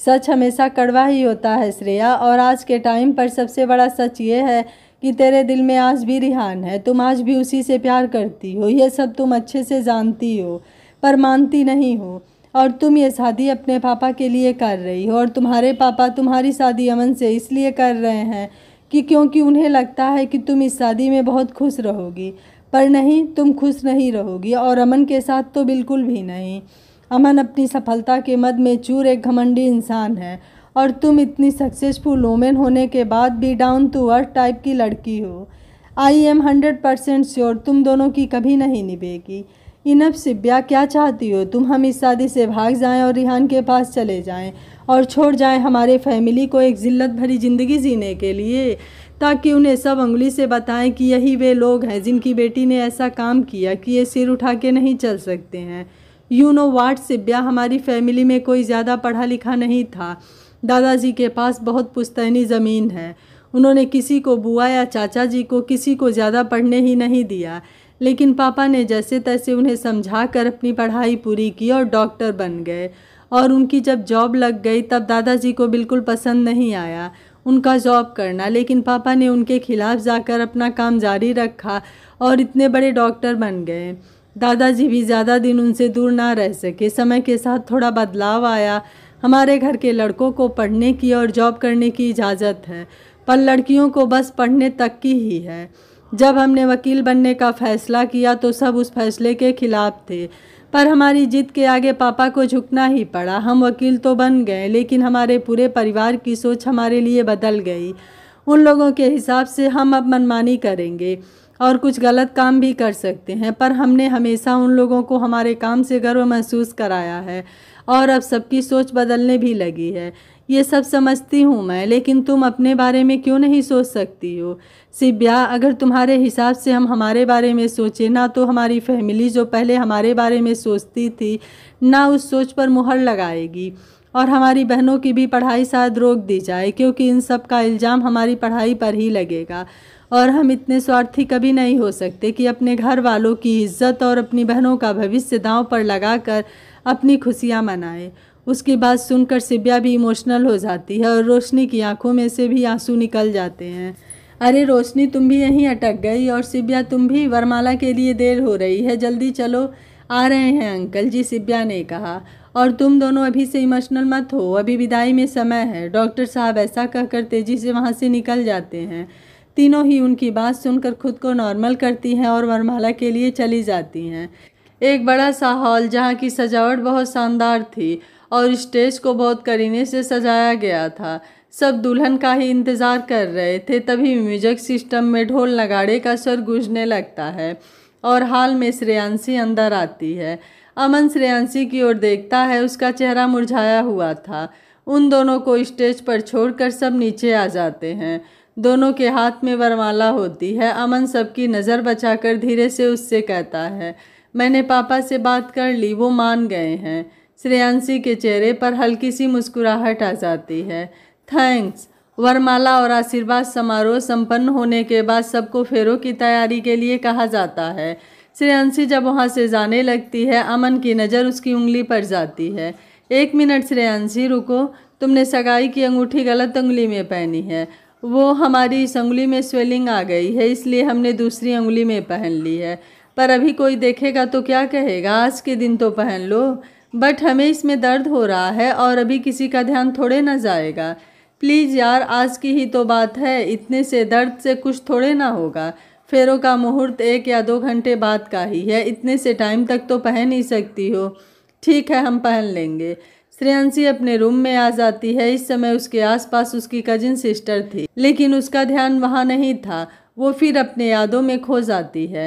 S1: सच हमेशा कड़वा ही होता है श्रेया और आज के टाइम पर सबसे बड़ा सच ये है कि तेरे दिल में आज भी रिहान है तुम आज भी उसी से प्यार करती हो यह सब तुम अच्छे से जानती हो पर मानती नहीं हो और तुम ये शादी अपने पापा के लिए कर रही हो और तुम्हारे पापा तुम्हारी शादी अमन से इसलिए कर रहे हैं कि क्योंकि उन्हें लगता है कि तुम इस शादी में बहुत खुश रहोगी पर नहीं तुम खुश नहीं रहोगी और अमन के साथ तो बिल्कुल भी नहीं अमन अपनी सफलता के मद में चूर एक घमंडी इंसान है और तुम इतनी सक्सेसफुल वोमेन होने के बाद भी डाउन टू अर्थ टाइप की लड़की हो I am hundred percent sure तुम दोनों की कभी नहीं निभेगी इनब सिब्या क्या चाहती हो तुम हम इस शादी से भाग जाएं और रिहान के पास चले जाएं और छोड़ जाएं हमारे फैमिली को एक जिल्लत भरी ज़िंदगी जीने के लिए ताकि उन्हें सब उंगली से बताएं कि यही वे लोग हैं जिनकी बेटी ने ऐसा काम किया कि ये सिर उठा के नहीं चल सकते हैं यू नो वाट सिब्या हमारी फैमिली में कोई ज़्यादा पढ़ा लिखा नहीं था दादाजी के पास बहुत पुस्तैनी ज़मीन है उन्होंने किसी को बुआ या चाचा जी को किसी को ज़्यादा पढ़ने ही नहीं दिया लेकिन पापा ने जैसे तैसे उन्हें समझा कर अपनी पढ़ाई पूरी की और डॉक्टर बन गए और उनकी जब जॉब लग गई तब दादाजी को बिल्कुल पसंद नहीं आया उनका जॉब करना लेकिन पापा ने उनके खिलाफ़ जाकर अपना काम जारी रखा और इतने बड़े डॉक्टर बन गए दादाजी भी ज़्यादा दिन उनसे दूर ना रह सके समय के साथ थोड़ा बदलाव आया हमारे घर के लड़कों को पढ़ने की और जॉब करने की इजाज़त है पर लड़कियों को बस पढ़ने तक की ही है जब हमने वकील बनने का फ़ैसला किया तो सब उस फैसले के ख़िलाफ़ थे पर हमारी जिद के आगे पापा को झुकना ही पड़ा हम वकील तो बन गए लेकिन हमारे पूरे परिवार की सोच हमारे लिए बदल गई उन लोगों के हिसाब से हम अब मनमानी करेंगे और कुछ गलत काम भी कर सकते हैं पर हमने हमेशा उन लोगों को हमारे काम से गर्व महसूस कराया है और अब सबकी सोच बदलने भी लगी है ये सब समझती हूँ मैं लेकिन तुम अपने बारे में क्यों नहीं सोच सकती हो सिब्या अगर तुम्हारे हिसाब से हम हमारे बारे में सोचें ना तो हमारी फैमिली जो पहले हमारे बारे में सोचती थी ना उस सोच पर मुहर लगाएगी और हमारी बहनों की भी पढ़ाई शायद रोक दी जाए क्योंकि इन सब का इल्ज़ाम हमारी पढ़ाई पर ही लगेगा और हम इतने स्वार्थी कभी नहीं हो सकते कि अपने घर वालों की इज्जत और अपनी बहनों का भविष्य दांव पर लगाकर अपनी खुशियाँ मनाएं उसकी बात सुनकर सिब्या भी इमोशनल हो जाती है और रोशनी की आंखों में से भी आंसू निकल जाते हैं अरे रोशनी तुम भी यहीं अटक गई और सिब्या तुम भी वरमाला के लिए देर हो रही है जल्दी चलो आ रहे हैं अंकल जी सिब्या ने कहा और तुम दोनों अभी से इमोशनल मत हो अभी विदाई में समय है डॉक्टर साहब ऐसा कहकर तेज़ी से वहाँ से निकल जाते हैं तीनों ही उनकी बात सुनकर खुद को नॉर्मल करती हैं और वरमाला के लिए चली जाती हैं एक बड़ा सा हॉल जहाँ की सजावट बहुत शानदार थी और स्टेज को बहुत करीने से सजाया गया था सब दुल्हन का ही इंतज़ार कर रहे थे तभी म्यूजिक सिस्टम में ढोल नगाड़े का स्वर गूंजने लगता है और हाल में श्रेयांशी अंदर आती है अमन श्रेयांशी की ओर देखता है उसका चेहरा मुरझाया हुआ था उन दोनों को स्टेज पर छोड़कर सब नीचे आ जाते हैं दोनों के हाथ में वरमाला होती है अमन सबकी नज़र बचाकर धीरे से उससे कहता है मैंने पापा से बात कर ली वो मान गए हैं श्रेयांशी के चेहरे पर हल्की सी मुस्कुराहट आ जाती है थैंक्स वरमाला और आशीर्वाद समारोह संपन्न होने के बाद सबको फेरों की तैयारी के लिए कहा जाता है श्रेयांशी जब वहाँ से जाने लगती है अमन की नज़र उसकी उंगली पर जाती है एक मिनट श्रेयांशी रुको तुमने सगाई की अंगूठी गलत उंगली में पहनी है वो हमारी इस उंगली में स्वेलिंग आ गई है इसलिए हमने दूसरी उंगली में पहन ली है पर अभी कोई देखेगा तो क्या कहेगा आज के दिन तो पहन लो बट हमें इसमें दर्द हो रहा है और अभी किसी का ध्यान थोड़े ना जाएगा प्लीज़ यार आज की ही तो बात है इतने से दर्द से कुछ थोड़े ना होगा फेरों का मुहूर्त एक या दो घंटे बाद का ही है इतने से टाइम तक तो पहन ही सकती हो ठीक है हम पहन लेंगे श्रेयांशी अपने रूम में आ जाती है इस समय उसके आसपास उसकी कजिन सिस्टर थी लेकिन उसका ध्यान वहाँ नहीं था वो फिर अपने यादों में खो जाती है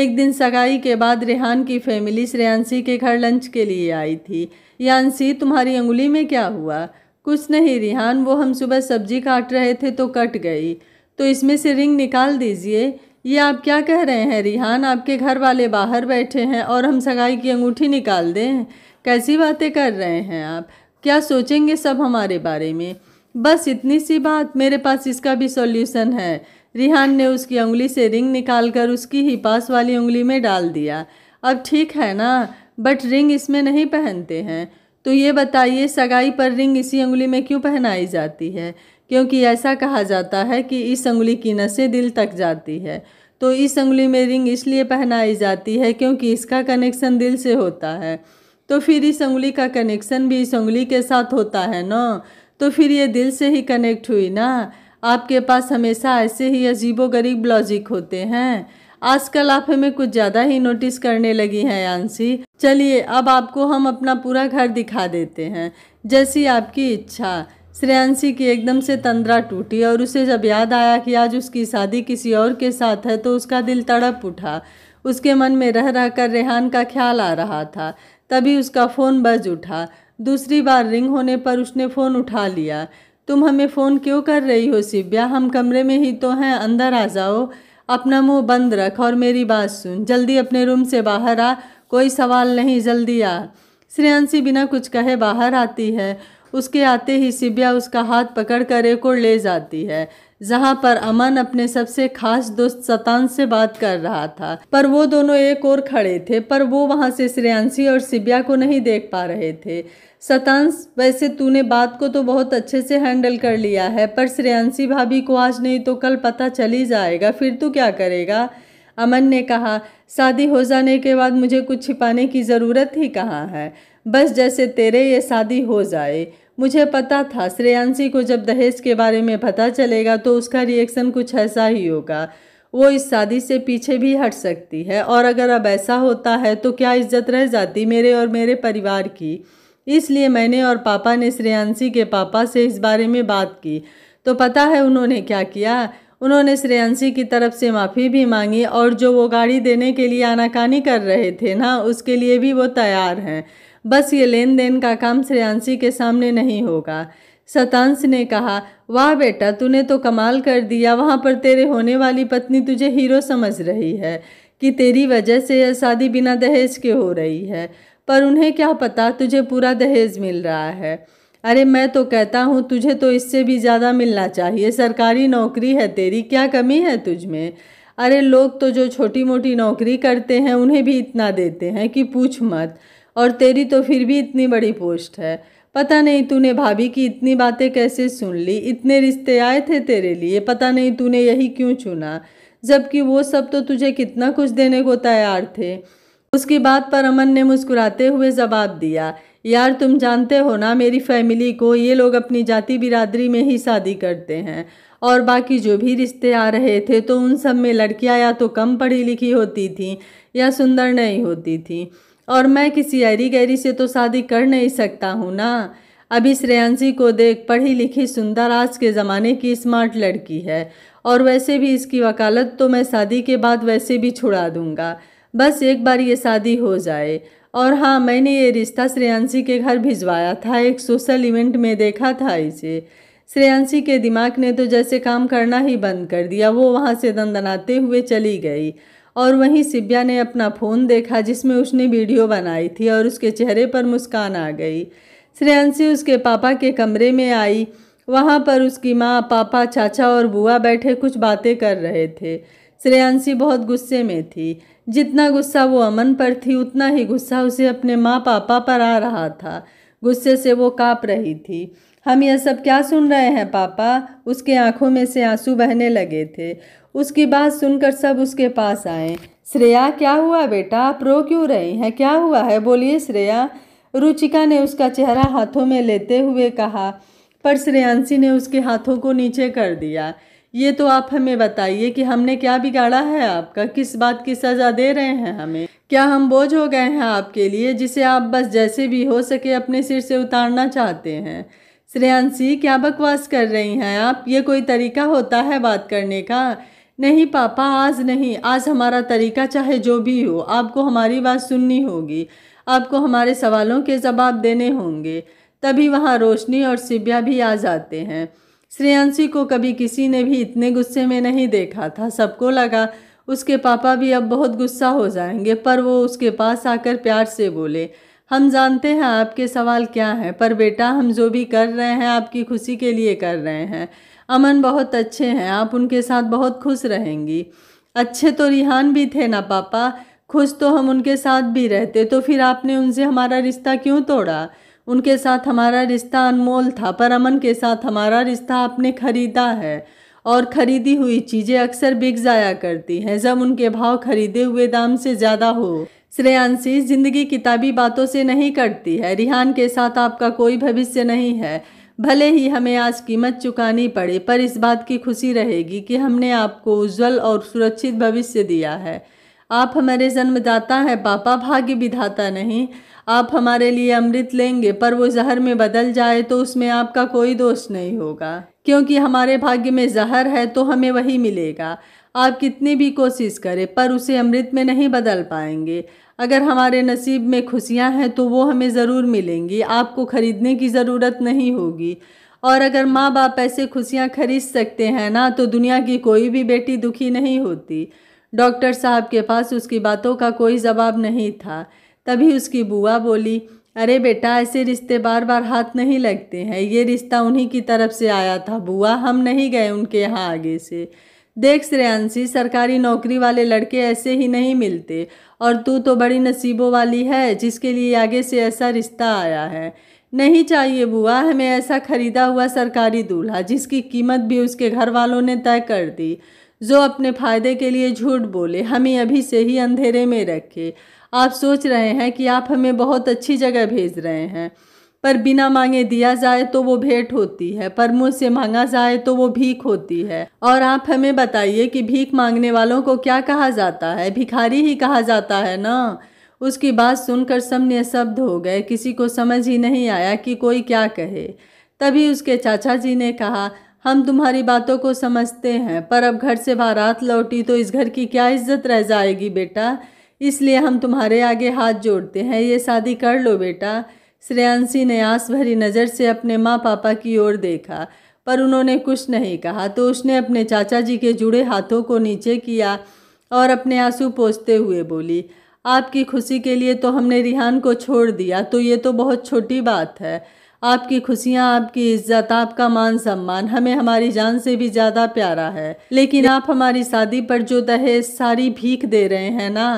S1: एक दिन सगाई के बाद रेहान की फैमिली श्रेयांशी के घर लंच के लिए आई थी यांशी तुम्हारी अंगुली में क्या हुआ कुछ नहीं रिहान वो हम सुबह सब्जी काट रहे थे तो कट गई तो इसमें से रिंग निकाल दीजिए ये आप क्या कह रहे हैं रिहान आपके घर वाले बाहर बैठे हैं और हम सगाई की अंगूठी निकाल दें कैसी बातें कर रहे हैं आप क्या सोचेंगे सब हमारे बारे में बस इतनी सी बात मेरे पास इसका भी सॉल्यूशन है रिहान ने उसकी उंगली से रिंग निकालकर उसकी ही पास वाली उंगली में डाल दिया अब ठीक है ना बट रिंग इसमें नहीं पहनते हैं तो ये बताइए सगाई पर रिंग इसी उंगली में क्यों पहनाई जाती है क्योंकि ऐसा कहा जाता है कि इस उंगली की नसें दिल तक जाती है तो इस उंगली में रिंग इसलिए पहनाई जाती है क्योंकि इसका कनेक्शन दिल से होता है तो फिर इस उंगली का कनेक्शन भी इस उंगली के साथ होता है ना तो फिर ये दिल से ही कनेक्ट हुई ना आपके पास हमेशा ऐसे ही अजीबो गरीब लॉजिक होते हैं आजकल आप हमें कुछ ज़्यादा ही नोटिस करने लगी हैं यांसी चलिए अब आपको हम अपना पूरा घर दिखा देते हैं जैसी आपकी इच्छा श्रेयांशी की एकदम से तंद्रा टूटी और उसे जब याद आया कि आज उसकी शादी किसी और के साथ है तो उसका दिल तड़प उठा उसके मन में रह रहकर रेहान का ख्याल आ रहा था तभी उसका फ़ोन बज उठा दूसरी बार रिंग होने पर उसने फ़ोन उठा लिया तुम हमें फ़ोन क्यों कर रही हो सिब्या हम कमरे में ही तो हैं अंदर आ जाओ अपना मुंह बंद रख और मेरी बात सुन जल्दी अपने रूम से बाहर आ कोई सवाल नहीं जल्दी आ श्रेयांशी बिना कुछ कहे बाहर आती है उसके आते ही सिबिया उसका हाथ पकड़कर एक और ले जाती है जहाँ पर अमन अपने सबसे खास दोस्त सतान से बात कर रहा था पर वो दोनों एक और खड़े थे पर वो वहाँ से श्रेयांशी और सिबिया को नहीं देख पा रहे थे सतांश वैसे तूने बात को तो बहुत अच्छे से हैंडल कर लिया है पर श्रेयांशी भाभी को आज नहीं तो कल पता चल ही जाएगा फिर तू क्या करेगा अमन ने कहा शादी हो जाने के बाद मुझे कुछ छिपाने की ज़रूरत ही कहाँ है बस जैसे तेरे ये शादी हो जाए मुझे पता था श्रेयांशी को जब दहेज के बारे में पता चलेगा तो उसका रिएक्शन कुछ ऐसा ही होगा वो इस शादी से पीछे भी हट सकती है और अगर अब ऐसा होता है तो क्या इज्जत रह जाती मेरे और मेरे परिवार की इसलिए मैंने और पापा ने श्रेयांशी के पापा से इस बारे में बात की तो पता है उन्होंने क्या किया उन्होंने श्रेयांशी की तरफ से माफ़ी भी मांगी और जो वो गाड़ी देने के लिए आनाकानी कर रहे थे ना उसके लिए भी वो तैयार हैं बस ये लेन देन का काम श्रेयांशी के सामने नहीं होगा सतांश ने कहा वाह बेटा तूने तो कमाल कर दिया वहाँ पर तेरे होने वाली पत्नी तुझे हीरो समझ रही है कि तेरी वजह से यह शादी बिना दहेज के हो रही है पर उन्हें क्या पता तुझे पूरा दहेज मिल रहा है अरे मैं तो कहता हूँ तुझे तो इससे भी ज़्यादा मिलना चाहिए सरकारी नौकरी है तेरी क्या कमी है तुझ में अरे लोग तो जो छोटी मोटी नौकरी करते हैं उन्हें भी इतना देते हैं कि पूछ मत और तेरी तो फिर भी इतनी बड़ी पोस्ट है पता नहीं तूने भाभी की इतनी बातें कैसे सुन ली इतने रिश्ते आए थे तेरे लिए पता नहीं तूने यही क्यों चुना जबकि वो सब तो तुझे कितना कुछ देने को तैयार थे उसकी बात पर अमन ने मुस्कुराते हुए जवाब दिया यार तुम जानते हो ना मेरी फैमिली को ये लोग अपनी जाति बिरादरी में ही शादी करते हैं और बाकी जो भी रिश्ते आ रहे थे तो उन सब में लड़कियां या तो कम पढ़ी लिखी होती थी या सुंदर नहीं होती थी और मैं किसी ऐरी गैरी से तो शादी कर नहीं सकता हूँ ना अभी श्रेयांशी को देख पढ़ी लिखी सुंदर आज के ज़माने की स्मार्ट लड़की है और वैसे भी इसकी वकालत तो मैं शादी के बाद वैसे भी छुड़ा दूँगा बस एक बार ये शादी हो जाए और हाँ मैंने ये रिश्ता श्रेयांशी के घर भिजवाया था एक सोशल इवेंट में देखा था इसे श्रेयांशी के दिमाग ने तो जैसे काम करना ही बंद कर दिया वो वहाँ से दंदनाते हुए चली गई और वहीं सिब्या ने अपना फ़ोन देखा जिसमें उसने वीडियो बनाई थी और उसके चेहरे पर मुस्कान आ गई श्रेयांशी उसके पापा के कमरे में आई वहाँ पर उसकी माँ पापा चाचा और बुआ बैठे कुछ बातें कर रहे थे श्रेयांशी बहुत गुस्से में थी जितना गुस्सा वो अमन पर थी उतना ही गुस्सा उसे अपने माँ पापा पर आ रहा था गुस्से से वो काँप रही थी हम यह सब क्या सुन रहे हैं पापा उसके आंखों में से आंसू बहने लगे थे उसकी बात सुनकर सब उसके पास आए श्रेया क्या हुआ बेटा आप रो क्यों रही हैं क्या हुआ है बोलिए श्रेया रुचिका ने उसका चेहरा हाथों में लेते हुए कहा पर श्रेयांशी ने उसके हाथों को नीचे कर दिया ये तो आप हमें बताइए कि हमने क्या बिगाड़ा है आपका किस बात की सज़ा दे रहे हैं हमें क्या हम बोझ हो गए हैं आपके लिए जिसे आप बस जैसे भी हो सके अपने सिर से उतारना चाहते हैं श्रेयांशी क्या बकवास कर रही हैं आप ये कोई तरीका होता है बात करने का नहीं पापा आज नहीं आज हमारा तरीका चाहे जो भी हो आपको हमारी बात सुननी होगी आपको हमारे सवालों के जवाब देने होंगे तभी वहाँ रोशनी और सिब्या भी आ जाते हैं श्रेयांशी को कभी किसी ने भी इतने गुस्से में नहीं देखा था सबको लगा उसके पापा भी अब बहुत गुस्सा हो जाएंगे पर वो उसके पास आकर प्यार से बोले हम जानते हैं आपके सवाल क्या हैं पर बेटा हम जो भी कर रहे हैं आपकी खुशी के लिए कर रहे हैं अमन बहुत अच्छे हैं आप उनके साथ बहुत खुश रहेंगी अच्छे तो रिहान भी थे ना पापा खुश तो हम उनके साथ भी रहते तो फिर आपने उनसे हमारा रिश्ता क्यों तोड़ा उनके साथ हमारा रिश्ता अनमोल था पर अमन के साथ हमारा रिश्ता आपने खरीदा है और खरीदी हुई चीज़ें अक्सर बिक जाया करती हैं जब उनके भाव खरीदे हुए दाम से ज़्यादा हो श्रेयांशी ज़िंदगी किताबी बातों से नहीं कटती है रिहान के साथ आपका कोई भविष्य नहीं है भले ही हमें आज कीमत चुकानी पड़े पर इस बात की खुशी रहेगी कि हमने आपको उज्जवल और सुरक्षित भविष्य दिया है आप हमारे जन्मदाता हैं पापा भाग्य विधाता नहीं आप हमारे लिए अमृत लेंगे पर वो जहर में बदल जाए तो उसमें आपका कोई दोष नहीं होगा क्योंकि हमारे भाग्य में जहर है तो हमें वही मिलेगा आप कितनी भी कोशिश करें पर उसे अमृत में नहीं बदल पाएंगे अगर हमारे नसीब में खुशियाँ हैं तो वो हमें ज़रूर मिलेंगी आपको ख़रीदने की ज़रूरत नहीं होगी और अगर माँ बाप ऐसे खुशियाँ खरीद सकते हैं ना तो दुनिया की कोई भी बेटी दुखी नहीं होती डॉक्टर साहब के पास उसकी बातों का कोई जवाब नहीं था तभी उसकी बुआ बोली अरे बेटा ऐसे रिश्ते बार बार हाथ नहीं लगते हैं ये रिश्ता उन्हीं की तरफ से आया था बुआ हम नहीं गए उनके यहाँ आगे से देख श्रेयांशी सरकारी नौकरी वाले लड़के ऐसे ही नहीं मिलते और तू तो बड़ी नसीबों वाली है जिसके लिए आगे से ऐसा रिश्ता आया है नहीं चाहिए बुआ हमें ऐसा खरीदा हुआ सरकारी दूल्हा जिसकी कीमत भी उसके घर वालों ने तय कर दी जो अपने फायदे के लिए झूठ बोले हमें अभी से ही अंधेरे में रखे आप सोच रहे हैं कि आप हमें बहुत अच्छी जगह भेज रहे हैं पर बिना मांगे दिया जाए तो वो भेंट होती है पर मुँह से मांगा जाए तो वो भीख होती है और आप हमें बताइए कि भीख मांगने वालों को क्या कहा जाता है भिखारी ही कहा जाता है ना उसकी बात सुनकर सबने शब्द हो गए किसी को समझ ही नहीं आया कि कोई क्या कहे तभी उसके चाचा जी ने कहा हम तुम्हारी बातों को समझते हैं पर अब घर से बारात लौटी तो इस घर की क्या इज्जत रह जाएगी बेटा इसलिए हम तुम्हारे आगे हाथ जोड़ते हैं ये शादी कर लो बेटा श्रेयांशी ने आस भरी नज़र से अपने माँ पापा की ओर देखा पर उन्होंने कुछ नहीं कहा तो उसने अपने चाचा जी के जुड़े हाथों को नीचे किया और अपने आंसू पोसते हुए बोली आपकी खुशी के लिए तो हमने रिहान को छोड़ दिया तो ये तो बहुत छोटी बात है आपकी खुशियाँ आपकी इज्जत आपका मान सम्मान हमें हमारी जान से भी ज़्यादा प्यारा है लेकिन आप हमारी शादी पर जो दहेज सारी भीख दे रहे हैं ना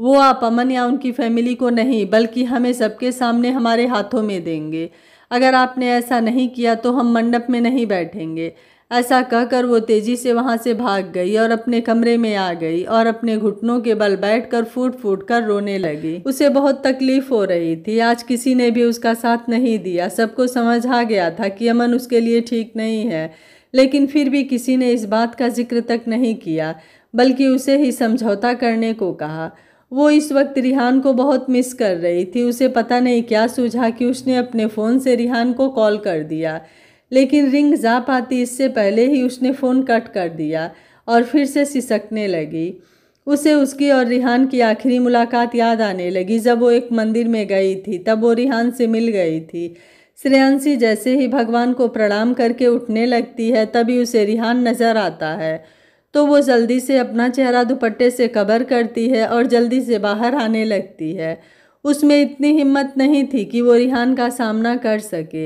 S1: वो आप अमन या उनकी फैमिली को नहीं बल्कि हमें सबके सामने हमारे हाथों में देंगे अगर आपने ऐसा नहीं किया तो हम मंडप में नहीं बैठेंगे ऐसा कहकर वो तेज़ी से वहाँ से भाग गई और अपने कमरे में आ गई और अपने घुटनों के बल बैठकर फूट फूट कर रोने लगी उसे बहुत तकलीफ़ हो रही थी आज किसी ने भी उसका साथ नहीं दिया सबको समझ आ गया था कि अमन उसके लिए ठीक नहीं है लेकिन फिर भी किसी ने इस बात का जिक्र तक नहीं किया बल्कि उसे ही समझौता करने को कहा वो इस वक्त रिहान को बहुत मिस कर रही थी उसे पता नहीं क्या सूझा कि उसने अपने फ़ोन से रिहान को कॉल कर दिया लेकिन रिंग जा पाती इससे पहले ही उसने फ़ोन कट कर दिया और फिर से सिसकने लगी उसे उसकी और रिहान की आखिरी मुलाकात याद आने लगी जब वो एक मंदिर में गई थी तब वो रिहान से मिल गई थी श्रेयांशी जैसे ही भगवान को प्रणाम करके उठने लगती है तभी उसे रिहान नज़र आता है तो वो जल्दी से अपना चेहरा दुपट्टे से कवर करती है और जल्दी से बाहर आने लगती है उसमें इतनी हिम्मत नहीं थी कि वो रिहान का सामना कर सके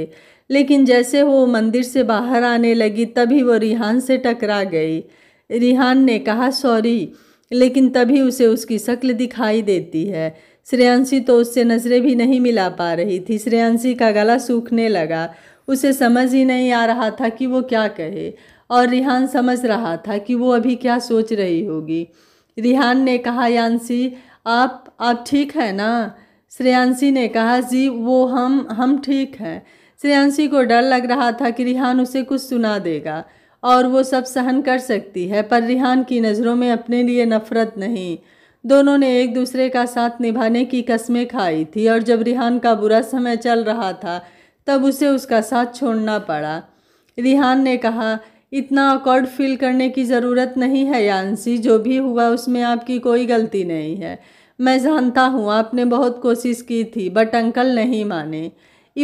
S1: लेकिन जैसे वो मंदिर से बाहर आने लगी तभी वो रिहान से टकरा गई रिहान ने कहा सॉरी लेकिन तभी उसे उसकी शक्ल दिखाई देती है श्रेयांशी तो उससे नज़रें भी नहीं मिला पा रही थी श्रेयांशी का गला सूखने लगा उसे समझ ही नहीं आ रहा था कि वो क्या कहे और रिहान समझ रहा था कि वो अभी क्या सोच रही होगी रिहान ने कहा यांसी आप आप ठीक है ना श्रेयांशी ने कहा जी वो हम हम ठीक हैं श्रेयांशी को डर लग रहा था कि रिहान उसे कुछ सुना देगा और वो सब सहन कर सकती है पर रिहान की नज़रों में अपने लिए नफ़रत नहीं दोनों ने एक दूसरे का साथ निभाने की कस्में खाई थी और जब रिहान का बुरा समय चल रहा था तब उसे उसका साथ छोड़ना पड़ा रिहान ने कहा इतना अकॉर्ड फील करने की ज़रूरत नहीं है यांसी जो भी हुआ उसमें आपकी कोई गलती नहीं है मैं जानता हूँ आपने बहुत कोशिश की थी बट अंकल नहीं माने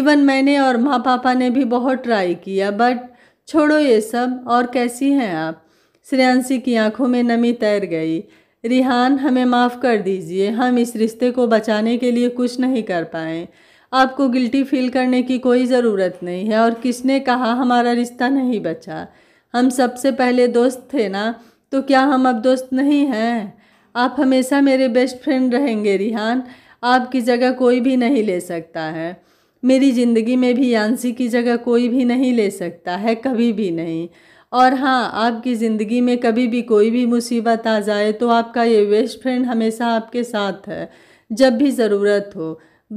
S1: इवन मैंने और माँ पापा ने भी बहुत ट्राई किया बट छोड़ो ये सब और कैसी हैं आप श्रेयांशी की आंखों में नमी तैर गई रिहान हमें माफ़ कर दीजिए हम इस रिश्ते को बचाने के लिए कुछ नहीं कर पाए आपको गिल्टी फील करने की कोई ज़रूरत नहीं है और किसने कहा हमारा रिश्ता नहीं बचा हम सबसे पहले दोस्त थे ना तो क्या हम अब दोस्त नहीं हैं आप हमेशा मेरे बेस्ट फ्रेंड रहेंगे रिहान आपकी जगह कोई भी नहीं ले सकता है मेरी ज़िंदगी में भी यांसी की जगह कोई भी नहीं ले सकता है कभी भी नहीं और हाँ आपकी ज़िंदगी में कभी भी कोई भी मुसीबत आ जाए तो आपका ये बेस्ट फ्रेंड हमेशा आपके साथ है जब भी ज़रूरत हो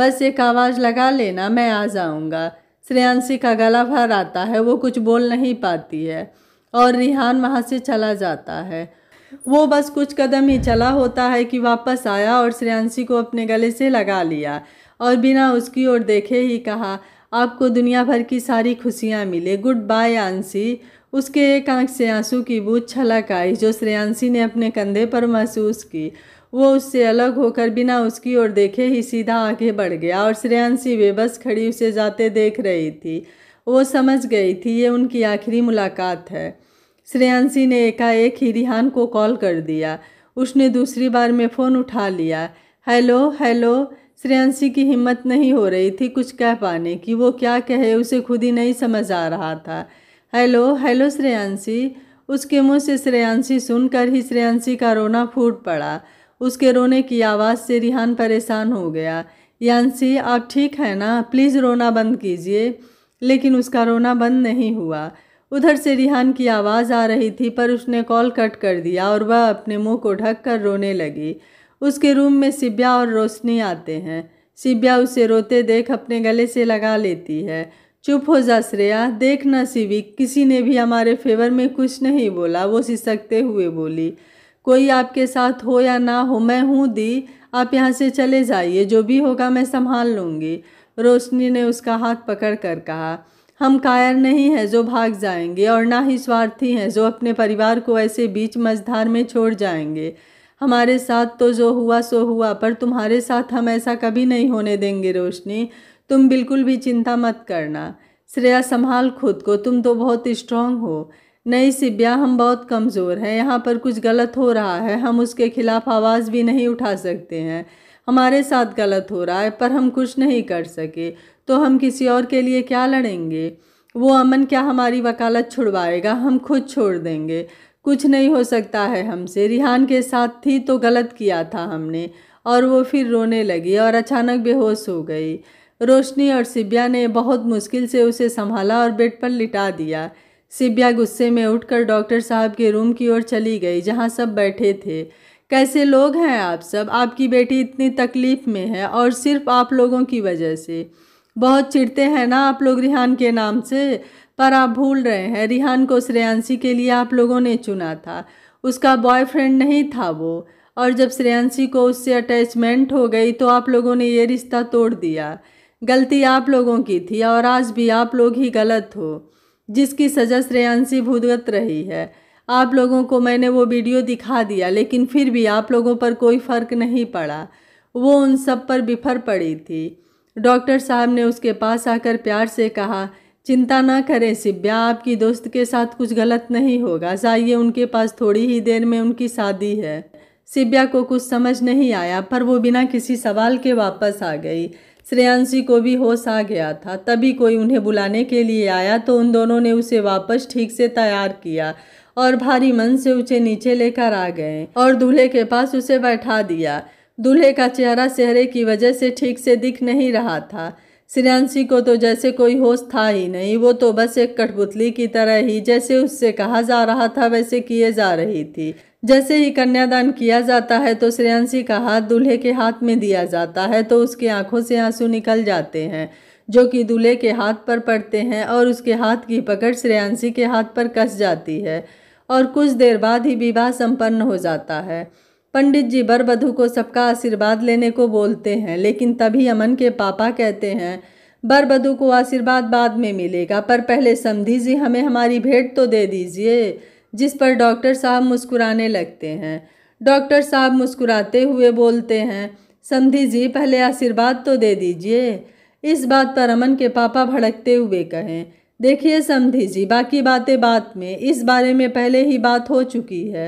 S1: बस एक आवाज़ लगा लेना मैं आ जाऊँगा श्रेयांशी का गला भर आता है वो कुछ बोल नहीं पाती है और रिहान वहाँ से चला जाता है वो बस कुछ कदम ही चला होता है कि वापस आया और श्रेयांशी को अपने गले से लगा लिया और बिना उसकी ओर देखे ही कहा आपको दुनिया भर की सारी खुशियाँ मिले गुड बाय आंसी उसके एक आंख से आंसू की बूझ छलक आई जो श्रेयांशी ने अपने कंधे पर महसूस की वो उससे अलग होकर बिना उसकी ओर देखे ही सीधा आगे बढ़ गया और श्रेयांशी बेबस खड़ी उसे जाते देख रही थी वो समझ गई थी ये उनकी आखिरी मुलाकात है श्रेयांशी ने एकाएक ही रिहान को कॉल कर दिया उसने दूसरी बार में फ़ोन उठा लिया हेलो हेलो श्रेयांशी की हिम्मत नहीं हो रही थी कुछ कह पाने की वो क्या कहे उसे खुद ही नहीं समझ आ रहा था हेलो हेलो श्रेयांशी उसके मुंह से श्रेयांशी सुनकर ही श्रेयांशी का रोना फूट पड़ा उसके रोने की आवाज़ से रिहान परेशान हो गया यांशी आप ठीक है ना प्लीज़ रोना बंद कीजिए लेकिन उसका रोना बंद नहीं हुआ उधर से रिहान की आवाज़ आ रही थी पर उसने कॉल कट कर दिया और वह अपने मुंह को ढक कर रोने लगी उसके रूम में सिब्या और रोशनी आते हैं सिब्या उसे रोते देख अपने गले से लगा लेती है चुप हो जा श्रेया देख ना सिविक किसी ने भी हमारे फेवर में कुछ नहीं बोला वो सिसकते हुए बोली कोई आपके साथ हो या ना हो मैं हूँ दी आप यहाँ से चले जाइए जो भी होगा मैं संभाल लूँगी रोशनी ने उसका हाथ पकड़ कर कहा हम कायर नहीं हैं जो भाग जाएंगे और ना ही स्वार्थी हैं जो अपने परिवार को ऐसे बीच मझधार में छोड़ जाएंगे हमारे साथ तो जो हुआ सो हुआ पर तुम्हारे साथ हम ऐसा कभी नहीं होने देंगे रोशनी तुम बिल्कुल भी चिंता मत करना श्रेया संभाल खुद को तुम तो बहुत स्ट्रांग हो नहीं सिब्या हम बहुत कमज़ोर हैं यहाँ पर कुछ गलत हो रहा है हम उसके खिलाफ आवाज़ भी नहीं उठा सकते हैं हमारे साथ गलत हो रहा है पर हम कुछ नहीं कर सके तो हम किसी और के लिए क्या लड़ेंगे वो अमन क्या हमारी वकालत छुड़वाएगा हम खुद छोड़ देंगे कुछ नहीं हो सकता है हमसे रिहान के साथ थी तो गलत किया था हमने और वो फिर रोने लगी और अचानक बेहोश हो गई रोशनी और सिब्या ने बहुत मुश्किल से उसे संभाला और बेड पर लिटा दिया सिब्या गुस्से में उठकर डॉक्टर साहब के रूम की ओर चली गई जहाँ सब बैठे थे कैसे लोग हैं आप सब आपकी बेटी इतनी तकलीफ़ में है और सिर्फ आप लोगों की वजह से बहुत चिढ़ते हैं ना आप लोग रिहान के नाम से पर आप भूल रहे हैं रिहान को श्रेयांशी के लिए आप लोगों ने चुना था उसका बॉयफ्रेंड नहीं था वो और जब श्रेयांशी को उससे अटैचमेंट हो गई तो आप लोगों ने ये रिश्ता तोड़ दिया गलती आप लोगों की थी और आज भी आप लोग ही गलत हो जिसकी सजा श्रेयांशी भुगत रही है आप लोगों को मैंने वो वीडियो दिखा दिया लेकिन फिर भी आप लोगों पर कोई फ़र्क नहीं पड़ा वो उन सब पर बिफर पड़ी थी डॉक्टर साहब ने उसके पास आकर प्यार से कहा चिंता ना करें सिब्या आपकी दोस्त के साथ कुछ गलत नहीं होगा जाइए उनके पास थोड़ी ही देर में उनकी शादी है सिब्या को कुछ समझ नहीं आया पर वो बिना किसी सवाल के वापस आ गई श्रेयांशी को भी होश आ गया था तभी कोई उन्हें बुलाने के लिए आया तो उन दोनों ने उसे वापस ठीक से तैयार किया और भारी मन से उसे नीचे लेकर आ गए और दूल्हे के पास उसे बैठा दिया दूल्हे का चेहरा सेहरे की वजह से ठीक से दिख नहीं रहा था श्रियांशी को तो जैसे कोई होश था ही नहीं वो तो बस एक कठपुतली की तरह ही जैसे उससे कहा जा रहा था वैसे किए जा रही थी जैसे ही कन्यादान किया जाता है तो श्रेयांशी का हाथ दूल्हे के हाथ में दिया जाता है तो उसकी आंखों से आंसू निकल जाते हैं जो कि दूल्हे के हाथ पर पड़ते हैं और उसके हाथ की पकड़ श्रेयांशी के हाथ पर कस जाती है और कुछ देर बाद ही विवाह संपन्न हो जाता है पंडित जी बर को सबका आशीर्वाद लेने को बोलते हैं लेकिन तभी अमन के पापा कहते हैं बर को आशीर्वाद बाद में मिलेगा पर पहले समधी जी हमें हमारी भेंट तो दे दीजिए जिस पर डॉक्टर साहब मुस्कुराने लगते हैं डॉक्टर साहब मुस्कुराते हुए बोलते हैं समधी जी पहले आशीर्वाद तो दे दीजिए इस बात पर अमन के पापा भड़कते हुए कहें देखिए समधी जी बाकी बातें बात में इस बारे में पहले ही बात हो चुकी है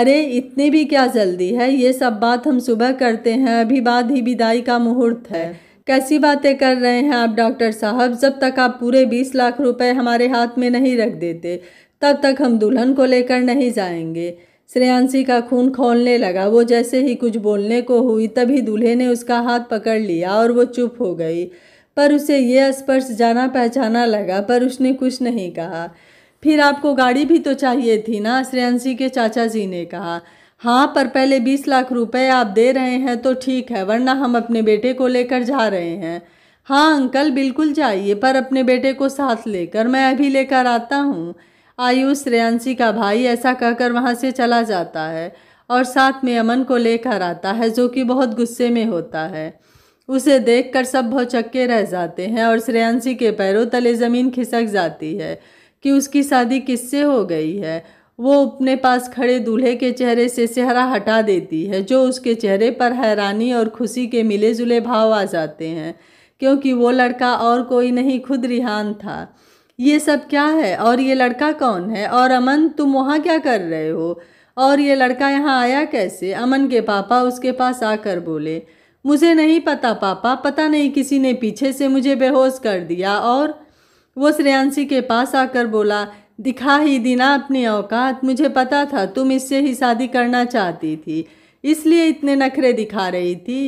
S1: अरे इतनी भी क्या जल्दी है ये सब बात हम सुबह करते हैं अभी बाद ही विदाई का मुहूर्त है कैसी बातें कर रहे हैं आप डॉक्टर साहब जब तक आप पूरे बीस लाख रुपए हमारे हाथ में नहीं रख देते तब तक हम दुल्हन को लेकर नहीं जाएंगे श्रेयांशी का खून खोलने लगा वो जैसे ही कुछ बोलने को हुई तभी दूल्हे ने उसका हाथ पकड़ लिया और वो चुप हो गई पर उसे यह स्पर्श जाना पहचाना लगा पर उसने कुछ नहीं कहा फिर आपको गाड़ी भी तो चाहिए थी ना श्रेयांशी के चाचा जी ने कहा हाँ पर पहले बीस लाख रुपए आप दे रहे हैं तो ठीक है वरना हम अपने बेटे को लेकर जा रहे हैं हाँ अंकल बिल्कुल जाइए पर अपने बेटे को साथ लेकर मैं अभी लेकर आता हूँ आयुष श्रेयांशी का भाई ऐसा कहकर वहाँ से चला जाता है और साथ में अमन को लेकर आता है जो कि बहुत गुस्से में होता है उसे देखकर सब भौचक्के रह जाते हैं और श्रेयांशी के पैरों तले ज़मीन खिसक जाती है कि उसकी शादी किससे हो गई है वो अपने पास खड़े दूल्हे के चेहरे से सेहरा हटा देती है जो उसके चेहरे पर हैरानी और खुशी के मिले जुले भाव आ जाते हैं क्योंकि वो लड़का और कोई नहीं खुद रिहान था ये सब क्या है और ये लड़का कौन है और अमन तुम वहाँ क्या कर रहे हो और ये लड़का यहाँ आया कैसे अमन के पापा उसके पास आकर बोले मुझे नहीं पता पापा पता नहीं किसी ने पीछे से मुझे बेहोश कर दिया और वो श्रेयांशी के पास आकर बोला दिखा ही दीना अपनी औकात मुझे पता था तुम इससे ही शादी करना चाहती थी इसलिए इतने नखरे दिखा रही थी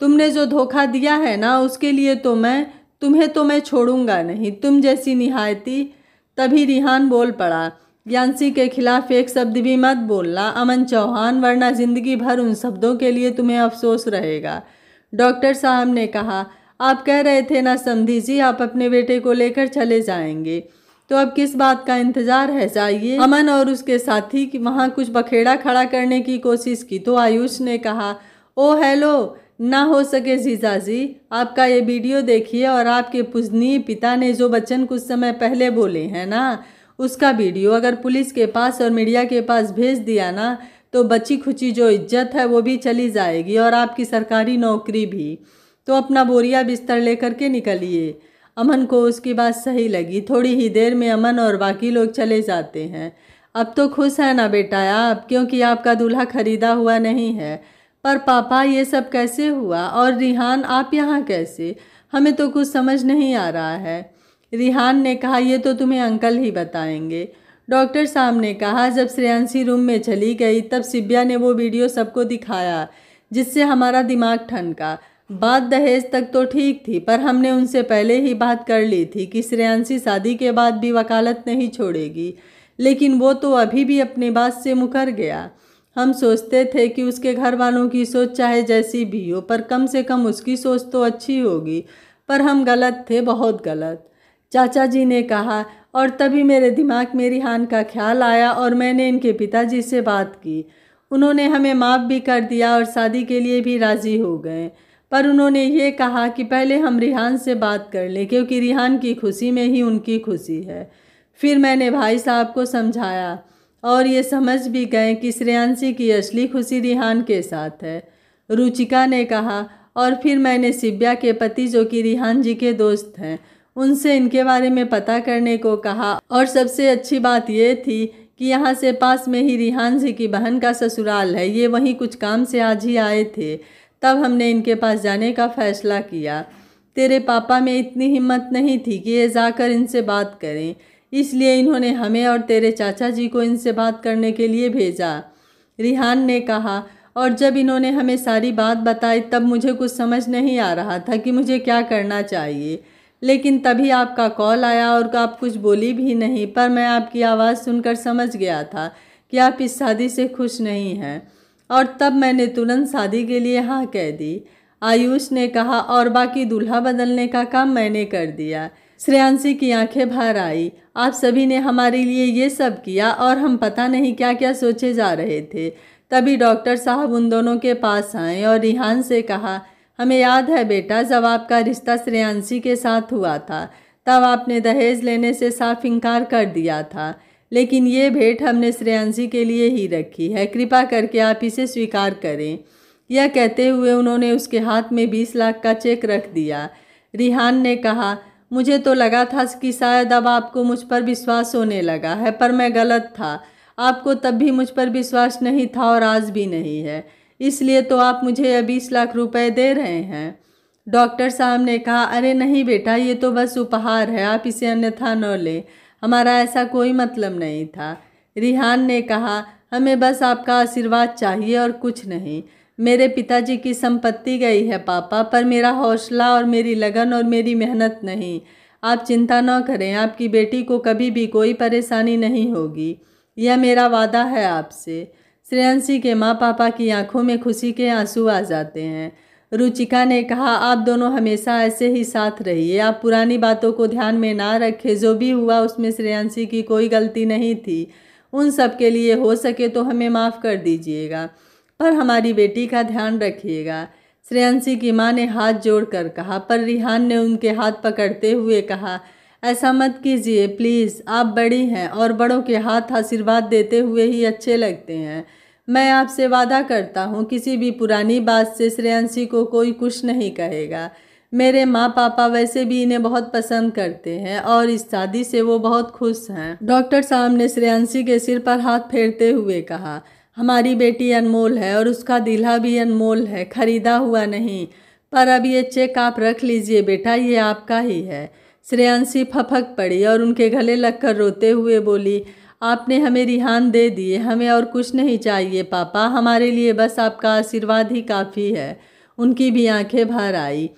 S1: तुमने जो धोखा दिया है ना उसके लिए तो मैं तुम्हें तो मैं छोड़ूंगा नहीं तुम जैसी निहायती तभी रिहान बोल पड़ा यांसी के खिलाफ एक शब्द भी मत बोलना अमन चौहान वरना ज़िंदगी भर उन शब्दों के लिए तुम्हें अफसोस रहेगा डॉक्टर साहब ने कहा आप कह रहे थे ना समधी जी आप अपने बेटे को लेकर चले जाएंगे तो अब किस बात का इंतज़ार है जाइए अमन और उसके साथी कि वहाँ कुछ बखेड़ा खड़ा करने की कोशिश की तो आयुष ने कहा ओ हेलो ना हो सके जीजा जी आपका ये वीडियो देखिए और आपके पुजनी पिता ने जो बच्चन कुछ समय पहले बोले हैं ना उसका वीडियो अगर पुलिस के पास और मीडिया के पास भेज दिया ना तो बची खुची जो इज्जत है वो भी चली जाएगी और आपकी सरकारी नौकरी भी तो अपना बोरिया बिस्तर लेकर के निकलिए अमन को उसकी बात सही लगी थोड़ी ही देर में अमन और बाकी लोग चले जाते हैं अब तो खुश है ना बेटा आप क्योंकि आपका दूल्हा खरीदा हुआ नहीं है पर पापा ये सब कैसे हुआ और रिहान आप यहाँ कैसे हमें तो कुछ समझ नहीं आ रहा है रिहान ने कहा ये तो तुम्हें अंकल ही बताएंगे डॉक्टर साहब ने कहा जब श्रेयांशी रूम में चली गई तब सिब्या ने वो वीडियो सबको दिखाया जिससे हमारा दिमाग ठनका बात दहेज तक तो ठीक थी पर हमने उनसे पहले ही बात कर ली थी कि श्रेयांशी शादी के बाद भी वकालत नहीं छोड़ेगी लेकिन वो तो अभी भी अपने बात से मुकर गया हम सोचते थे कि उसके घर वालों की सोच चाहे जैसी भी हो पर कम से कम उसकी सोच तो अच्छी होगी पर हम गलत थे बहुत गलत चाचा जी ने कहा और तभी मेरे दिमाग में रिहान का ख्याल आया और मैंने इनके पिताजी से बात की उन्होंने हमें माफ़ भी कर दिया और शादी के लिए भी राज़ी हो गए पर उन्होंने ये कहा कि पहले हम रिहान से बात कर लें क्योंकि रिहान की खुशी में ही उनकी खुशी है फिर मैंने भाई साहब को समझाया और ये समझ भी गए कि श्रेयांशी की असली खुशी रिहान के साथ है रुचिका ने कहा और फिर मैंने सिब्या के पति जो कि रिहान जी के दोस्त हैं उनसे इनके बारे में पता करने को कहा और सबसे अच्छी बात यह थी कि यहाँ से पास में ही रिहान जी की बहन का ससुराल है ये वहीं कुछ काम से आज ही आए थे तब हमने इनके पास जाने का फ़ैसला किया तेरे पापा में इतनी हिम्मत नहीं थी कि ये जाकर इनसे बात करें इसलिए इन्होंने हमें और तेरे चाचा जी को इनसे बात करने के लिए भेजा रिहान ने कहा और जब इन्होंने हमें सारी बात बताई तब मुझे कुछ समझ नहीं आ रहा था कि मुझे क्या करना चाहिए लेकिन तभी आपका कॉल आया और आप कुछ बोली भी नहीं पर मैं आपकी आवाज़ सुनकर समझ गया था कि आप इस शादी से खुश नहीं हैं और तब मैंने तुरंत शादी के लिए हाँ कह दी आयुष ने कहा और बाकी दूल्हा बदलने का काम मैंने कर दिया श्रेयांशी की आंखें भर आई आप सभी ने हमारे लिए ये सब किया और हम पता नहीं क्या क्या सोचे जा रहे थे तभी डॉक्टर साहब उन दोनों के पास आए और रिहान से कहा हमें याद है बेटा जब आपका रिश्ता श्रेयांशी के साथ हुआ था तब आपने दहेज लेने से साफ इनकार कर दिया था लेकिन ये भेंट हमने श्रेयांशी के लिए ही रखी है कृपा करके आप इसे स्वीकार करें यह कहते हुए उन्होंने उसके हाथ में बीस लाख का चेक रख दिया रिहान ने कहा मुझे तो लगा था कि शायद अब आपको मुझ पर विश्वास होने लगा है पर मैं गलत था आपको तब भी मुझ पर विश्वास नहीं था और आज भी नहीं है इसलिए तो आप मुझे अब बीस लाख रुपए दे रहे हैं डॉक्टर साहब ने कहा अरे नहीं बेटा ये तो बस उपहार है आप इसे अन्यथा न लें हमारा ऐसा कोई मतलब नहीं था रिहान ने कहा हमें बस आपका आशीर्वाद चाहिए और कुछ नहीं मेरे पिताजी की संपत्ति गई है पापा पर मेरा हौसला और मेरी लगन और मेरी मेहनत नहीं आप चिंता न करें आपकी बेटी को कभी भी कोई परेशानी नहीं होगी यह मेरा वादा है आपसे श्रेयांशी के माँ पापा की आंखों में खुशी के आंसू आ जाते हैं रुचिका ने कहा आप दोनों हमेशा ऐसे ही साथ रहिए आप पुरानी बातों को ध्यान में ना रखें जो भी हुआ उसमें श्रेयंसी की कोई गलती नहीं थी उन सब के लिए हो सके तो हमें माफ़ कर दीजिएगा पर हमारी बेटी का ध्यान रखिएगा श्रेयांशी की माँ ने हाथ जोड़कर कहा पर रिहान ने उनके हाथ पकड़ते हुए कहा ऐसा मत कीजिए प्लीज़ आप बड़ी हैं और बड़ों के हाथ आशीर्वाद देते हुए ही अच्छे लगते हैं मैं आपसे वादा करता हूँ किसी भी पुरानी बात से श्रेयांशी को कोई कुछ नहीं कहेगा मेरे माँ पापा वैसे भी इन्हें बहुत पसंद करते हैं और इस शादी से वो बहुत खुश हैं डॉक्टर साहब ने श्रेयांशी के सिर पर हाथ फेरते हुए कहा हमारी बेटी अनमोल है और उसका दिल्हा भी अनमोल है खरीदा हुआ नहीं पर अब ये चेक आप रख लीजिए बेटा ये आपका ही है श्रेयंसी फफक पड़ी और उनके गले लगकर रोते हुए बोली आपने हमें रिहान दे दिए हमें और कुछ नहीं चाहिए पापा हमारे लिए बस आपका आशीर्वाद ही काफ़ी है उनकी भी आंखें भर आई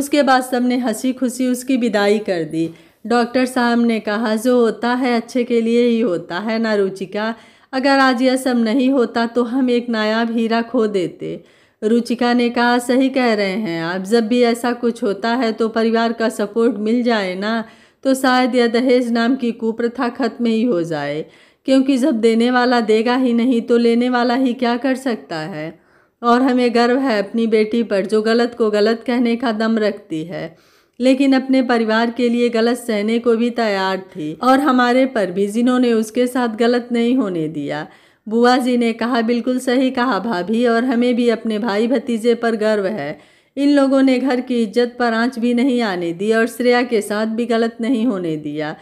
S1: उसके बाद सबने हंसी खुशी उसकी विदाई कर दी डॉक्टर साहब ने कहा जो होता है अच्छे के लिए ही होता है ना रुचिका अगर आज यह सब नहीं होता तो हम एक नायाब हीरा खो देते रुचिका ने कहा सही कह रहे हैं आप जब भी ऐसा कुछ होता है तो परिवार का सपोर्ट मिल जाए ना तो शायद यह दहेज नाम की कुप्रथा खत्म ही हो जाए क्योंकि जब देने वाला देगा ही नहीं तो लेने वाला ही क्या कर सकता है और हमें गर्व है अपनी बेटी पर जो गलत को गलत कहने का दम रखती है लेकिन अपने परिवार के लिए गलत सहने को भी तैयार थी और हमारे पर भी जिन्होंने उसके साथ गलत नहीं होने दिया बुआ जी ने कहा बिल्कुल सही कहा भाभी और हमें भी अपने भाई भतीजे पर गर्व है इन लोगों ने घर की इज्जत पर आंच भी नहीं आने दी और श्रेया के साथ भी गलत नहीं होने दिया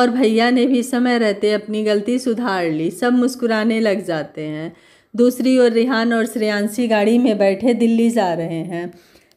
S1: और भैया ने भी समय रहते अपनी गलती सुधार ली सब मुस्कुराने लग जाते हैं दूसरी ओर रिहान और श्रेयांशी गाड़ी में बैठे दिल्ली जा रहे हैं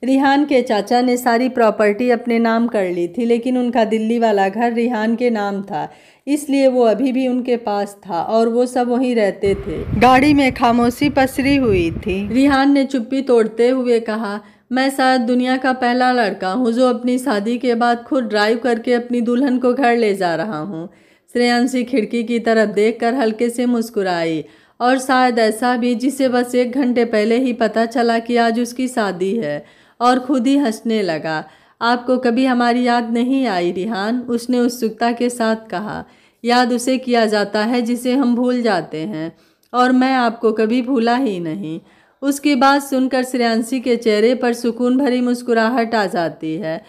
S1: रिहान के चाचा ने सारी प्रॉपर्टी अपने नाम कर ली थी लेकिन उनका दिल्ली वाला घर रिहान के नाम था इसलिए वो अभी भी उनके पास था और वो सब वहीं रहते थे गाड़ी में खामोशी पसरी हुई थी रिहान ने चुप्पी तोड़ते हुए कहा मैं शायद दुनिया का पहला लड़का हूँ जो अपनी शादी के बाद खुद ड्राइव करके अपनी दुल्हन को घर ले जा रहा हूँ श्रेयांशी खिड़की की तरफ देख हल्के से मुस्कुराई और शायद ऐसा भी जिसे बस एक घंटे पहले ही पता चला कि आज उसकी शादी है और खुद ही हंसने लगा आपको कभी हमारी याद नहीं आई रिहान उसने उत्सुकता के साथ कहा याद उसे किया जाता है जिसे हम भूल जाते हैं और मैं आपको कभी भूला ही नहीं उसकी बात सुनकर श्रेयांशी के चेहरे पर सुकून भरी मुस्कुराहट आ जाती है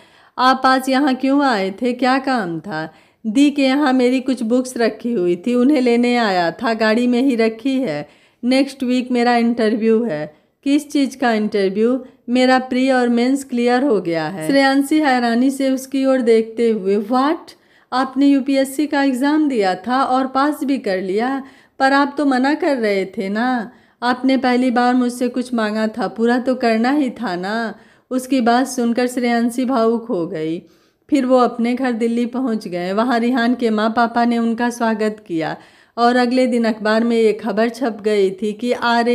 S1: आप आज यहाँ क्यों आए थे क्या काम था दी के यहाँ मेरी कुछ बुक्स रखी हुई थी उन्हें लेने आया था गाड़ी में ही रखी है नेक्स्ट वीक मेरा इंटरव्यू है किस चीज़ का इंटरव्यू मेरा प्री और मेंस क्लियर हो गया है श्रेयांशी हैरानी से उसकी ओर देखते हुए वाट आपने यूपीएससी का एग्ज़ाम दिया था और पास भी कर लिया पर आप तो मना कर रहे थे ना आपने पहली बार मुझसे कुछ मांगा था पूरा तो करना ही था ना उसकी बात सुनकर श्रेयांशी भावुक हो गई फिर वो अपने घर दिल्ली पहुंच गए वहाँ रिहान के माँ पापा ने उनका स्वागत किया और अगले दिन अखबार में ये खबर छप गई थी कि आर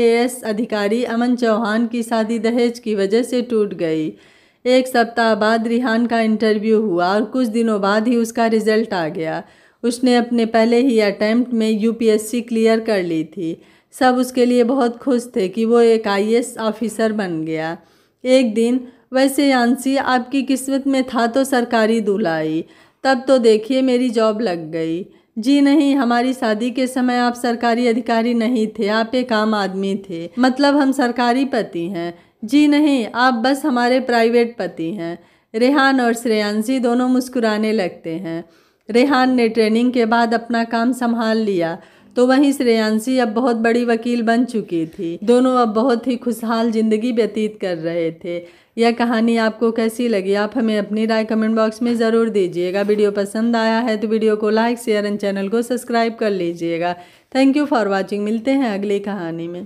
S1: अधिकारी अमन चौहान की शादी दहेज की वजह से टूट गई एक सप्ताह बाद रिहान का इंटरव्यू हुआ और कुछ दिनों बाद ही उसका रिजल्ट आ गया उसने अपने पहले ही अटैम्प्ट में यूपीएससी क्लियर कर ली थी सब उसके लिए बहुत खुश थे कि वो एक एस ऑफिसर बन गया एक दिन वैसे यांसी आपकी किस्मत में था तो सरकारी दूल्हा आई तब तो देखिए मेरी जॉब लग गई जी नहीं हमारी शादी के समय आप सरकारी अधिकारी नहीं थे आप एक आम आदमी थे मतलब हम सरकारी पति हैं जी नहीं आप बस हमारे प्राइवेट पति हैं रेहान और श्रेयांशी दोनों मुस्कुराने लगते हैं रेहान ने ट्रेनिंग के बाद अपना काम संभाल लिया तो वहीं श्रेयांशी अब बहुत बड़ी वकील बन चुकी थी दोनों अब बहुत ही खुशहाल ज़िंदगी व्यतीत कर रहे थे यह कहानी आपको कैसी लगी आप हमें अपनी राय कमेंट बॉक्स में ज़रूर दीजिएगा वीडियो पसंद आया है तो वीडियो को लाइक शेयर एंड चैनल को सब्सक्राइब कर लीजिएगा थैंक यू फॉर वॉचिंग मिलते हैं अगली कहानी में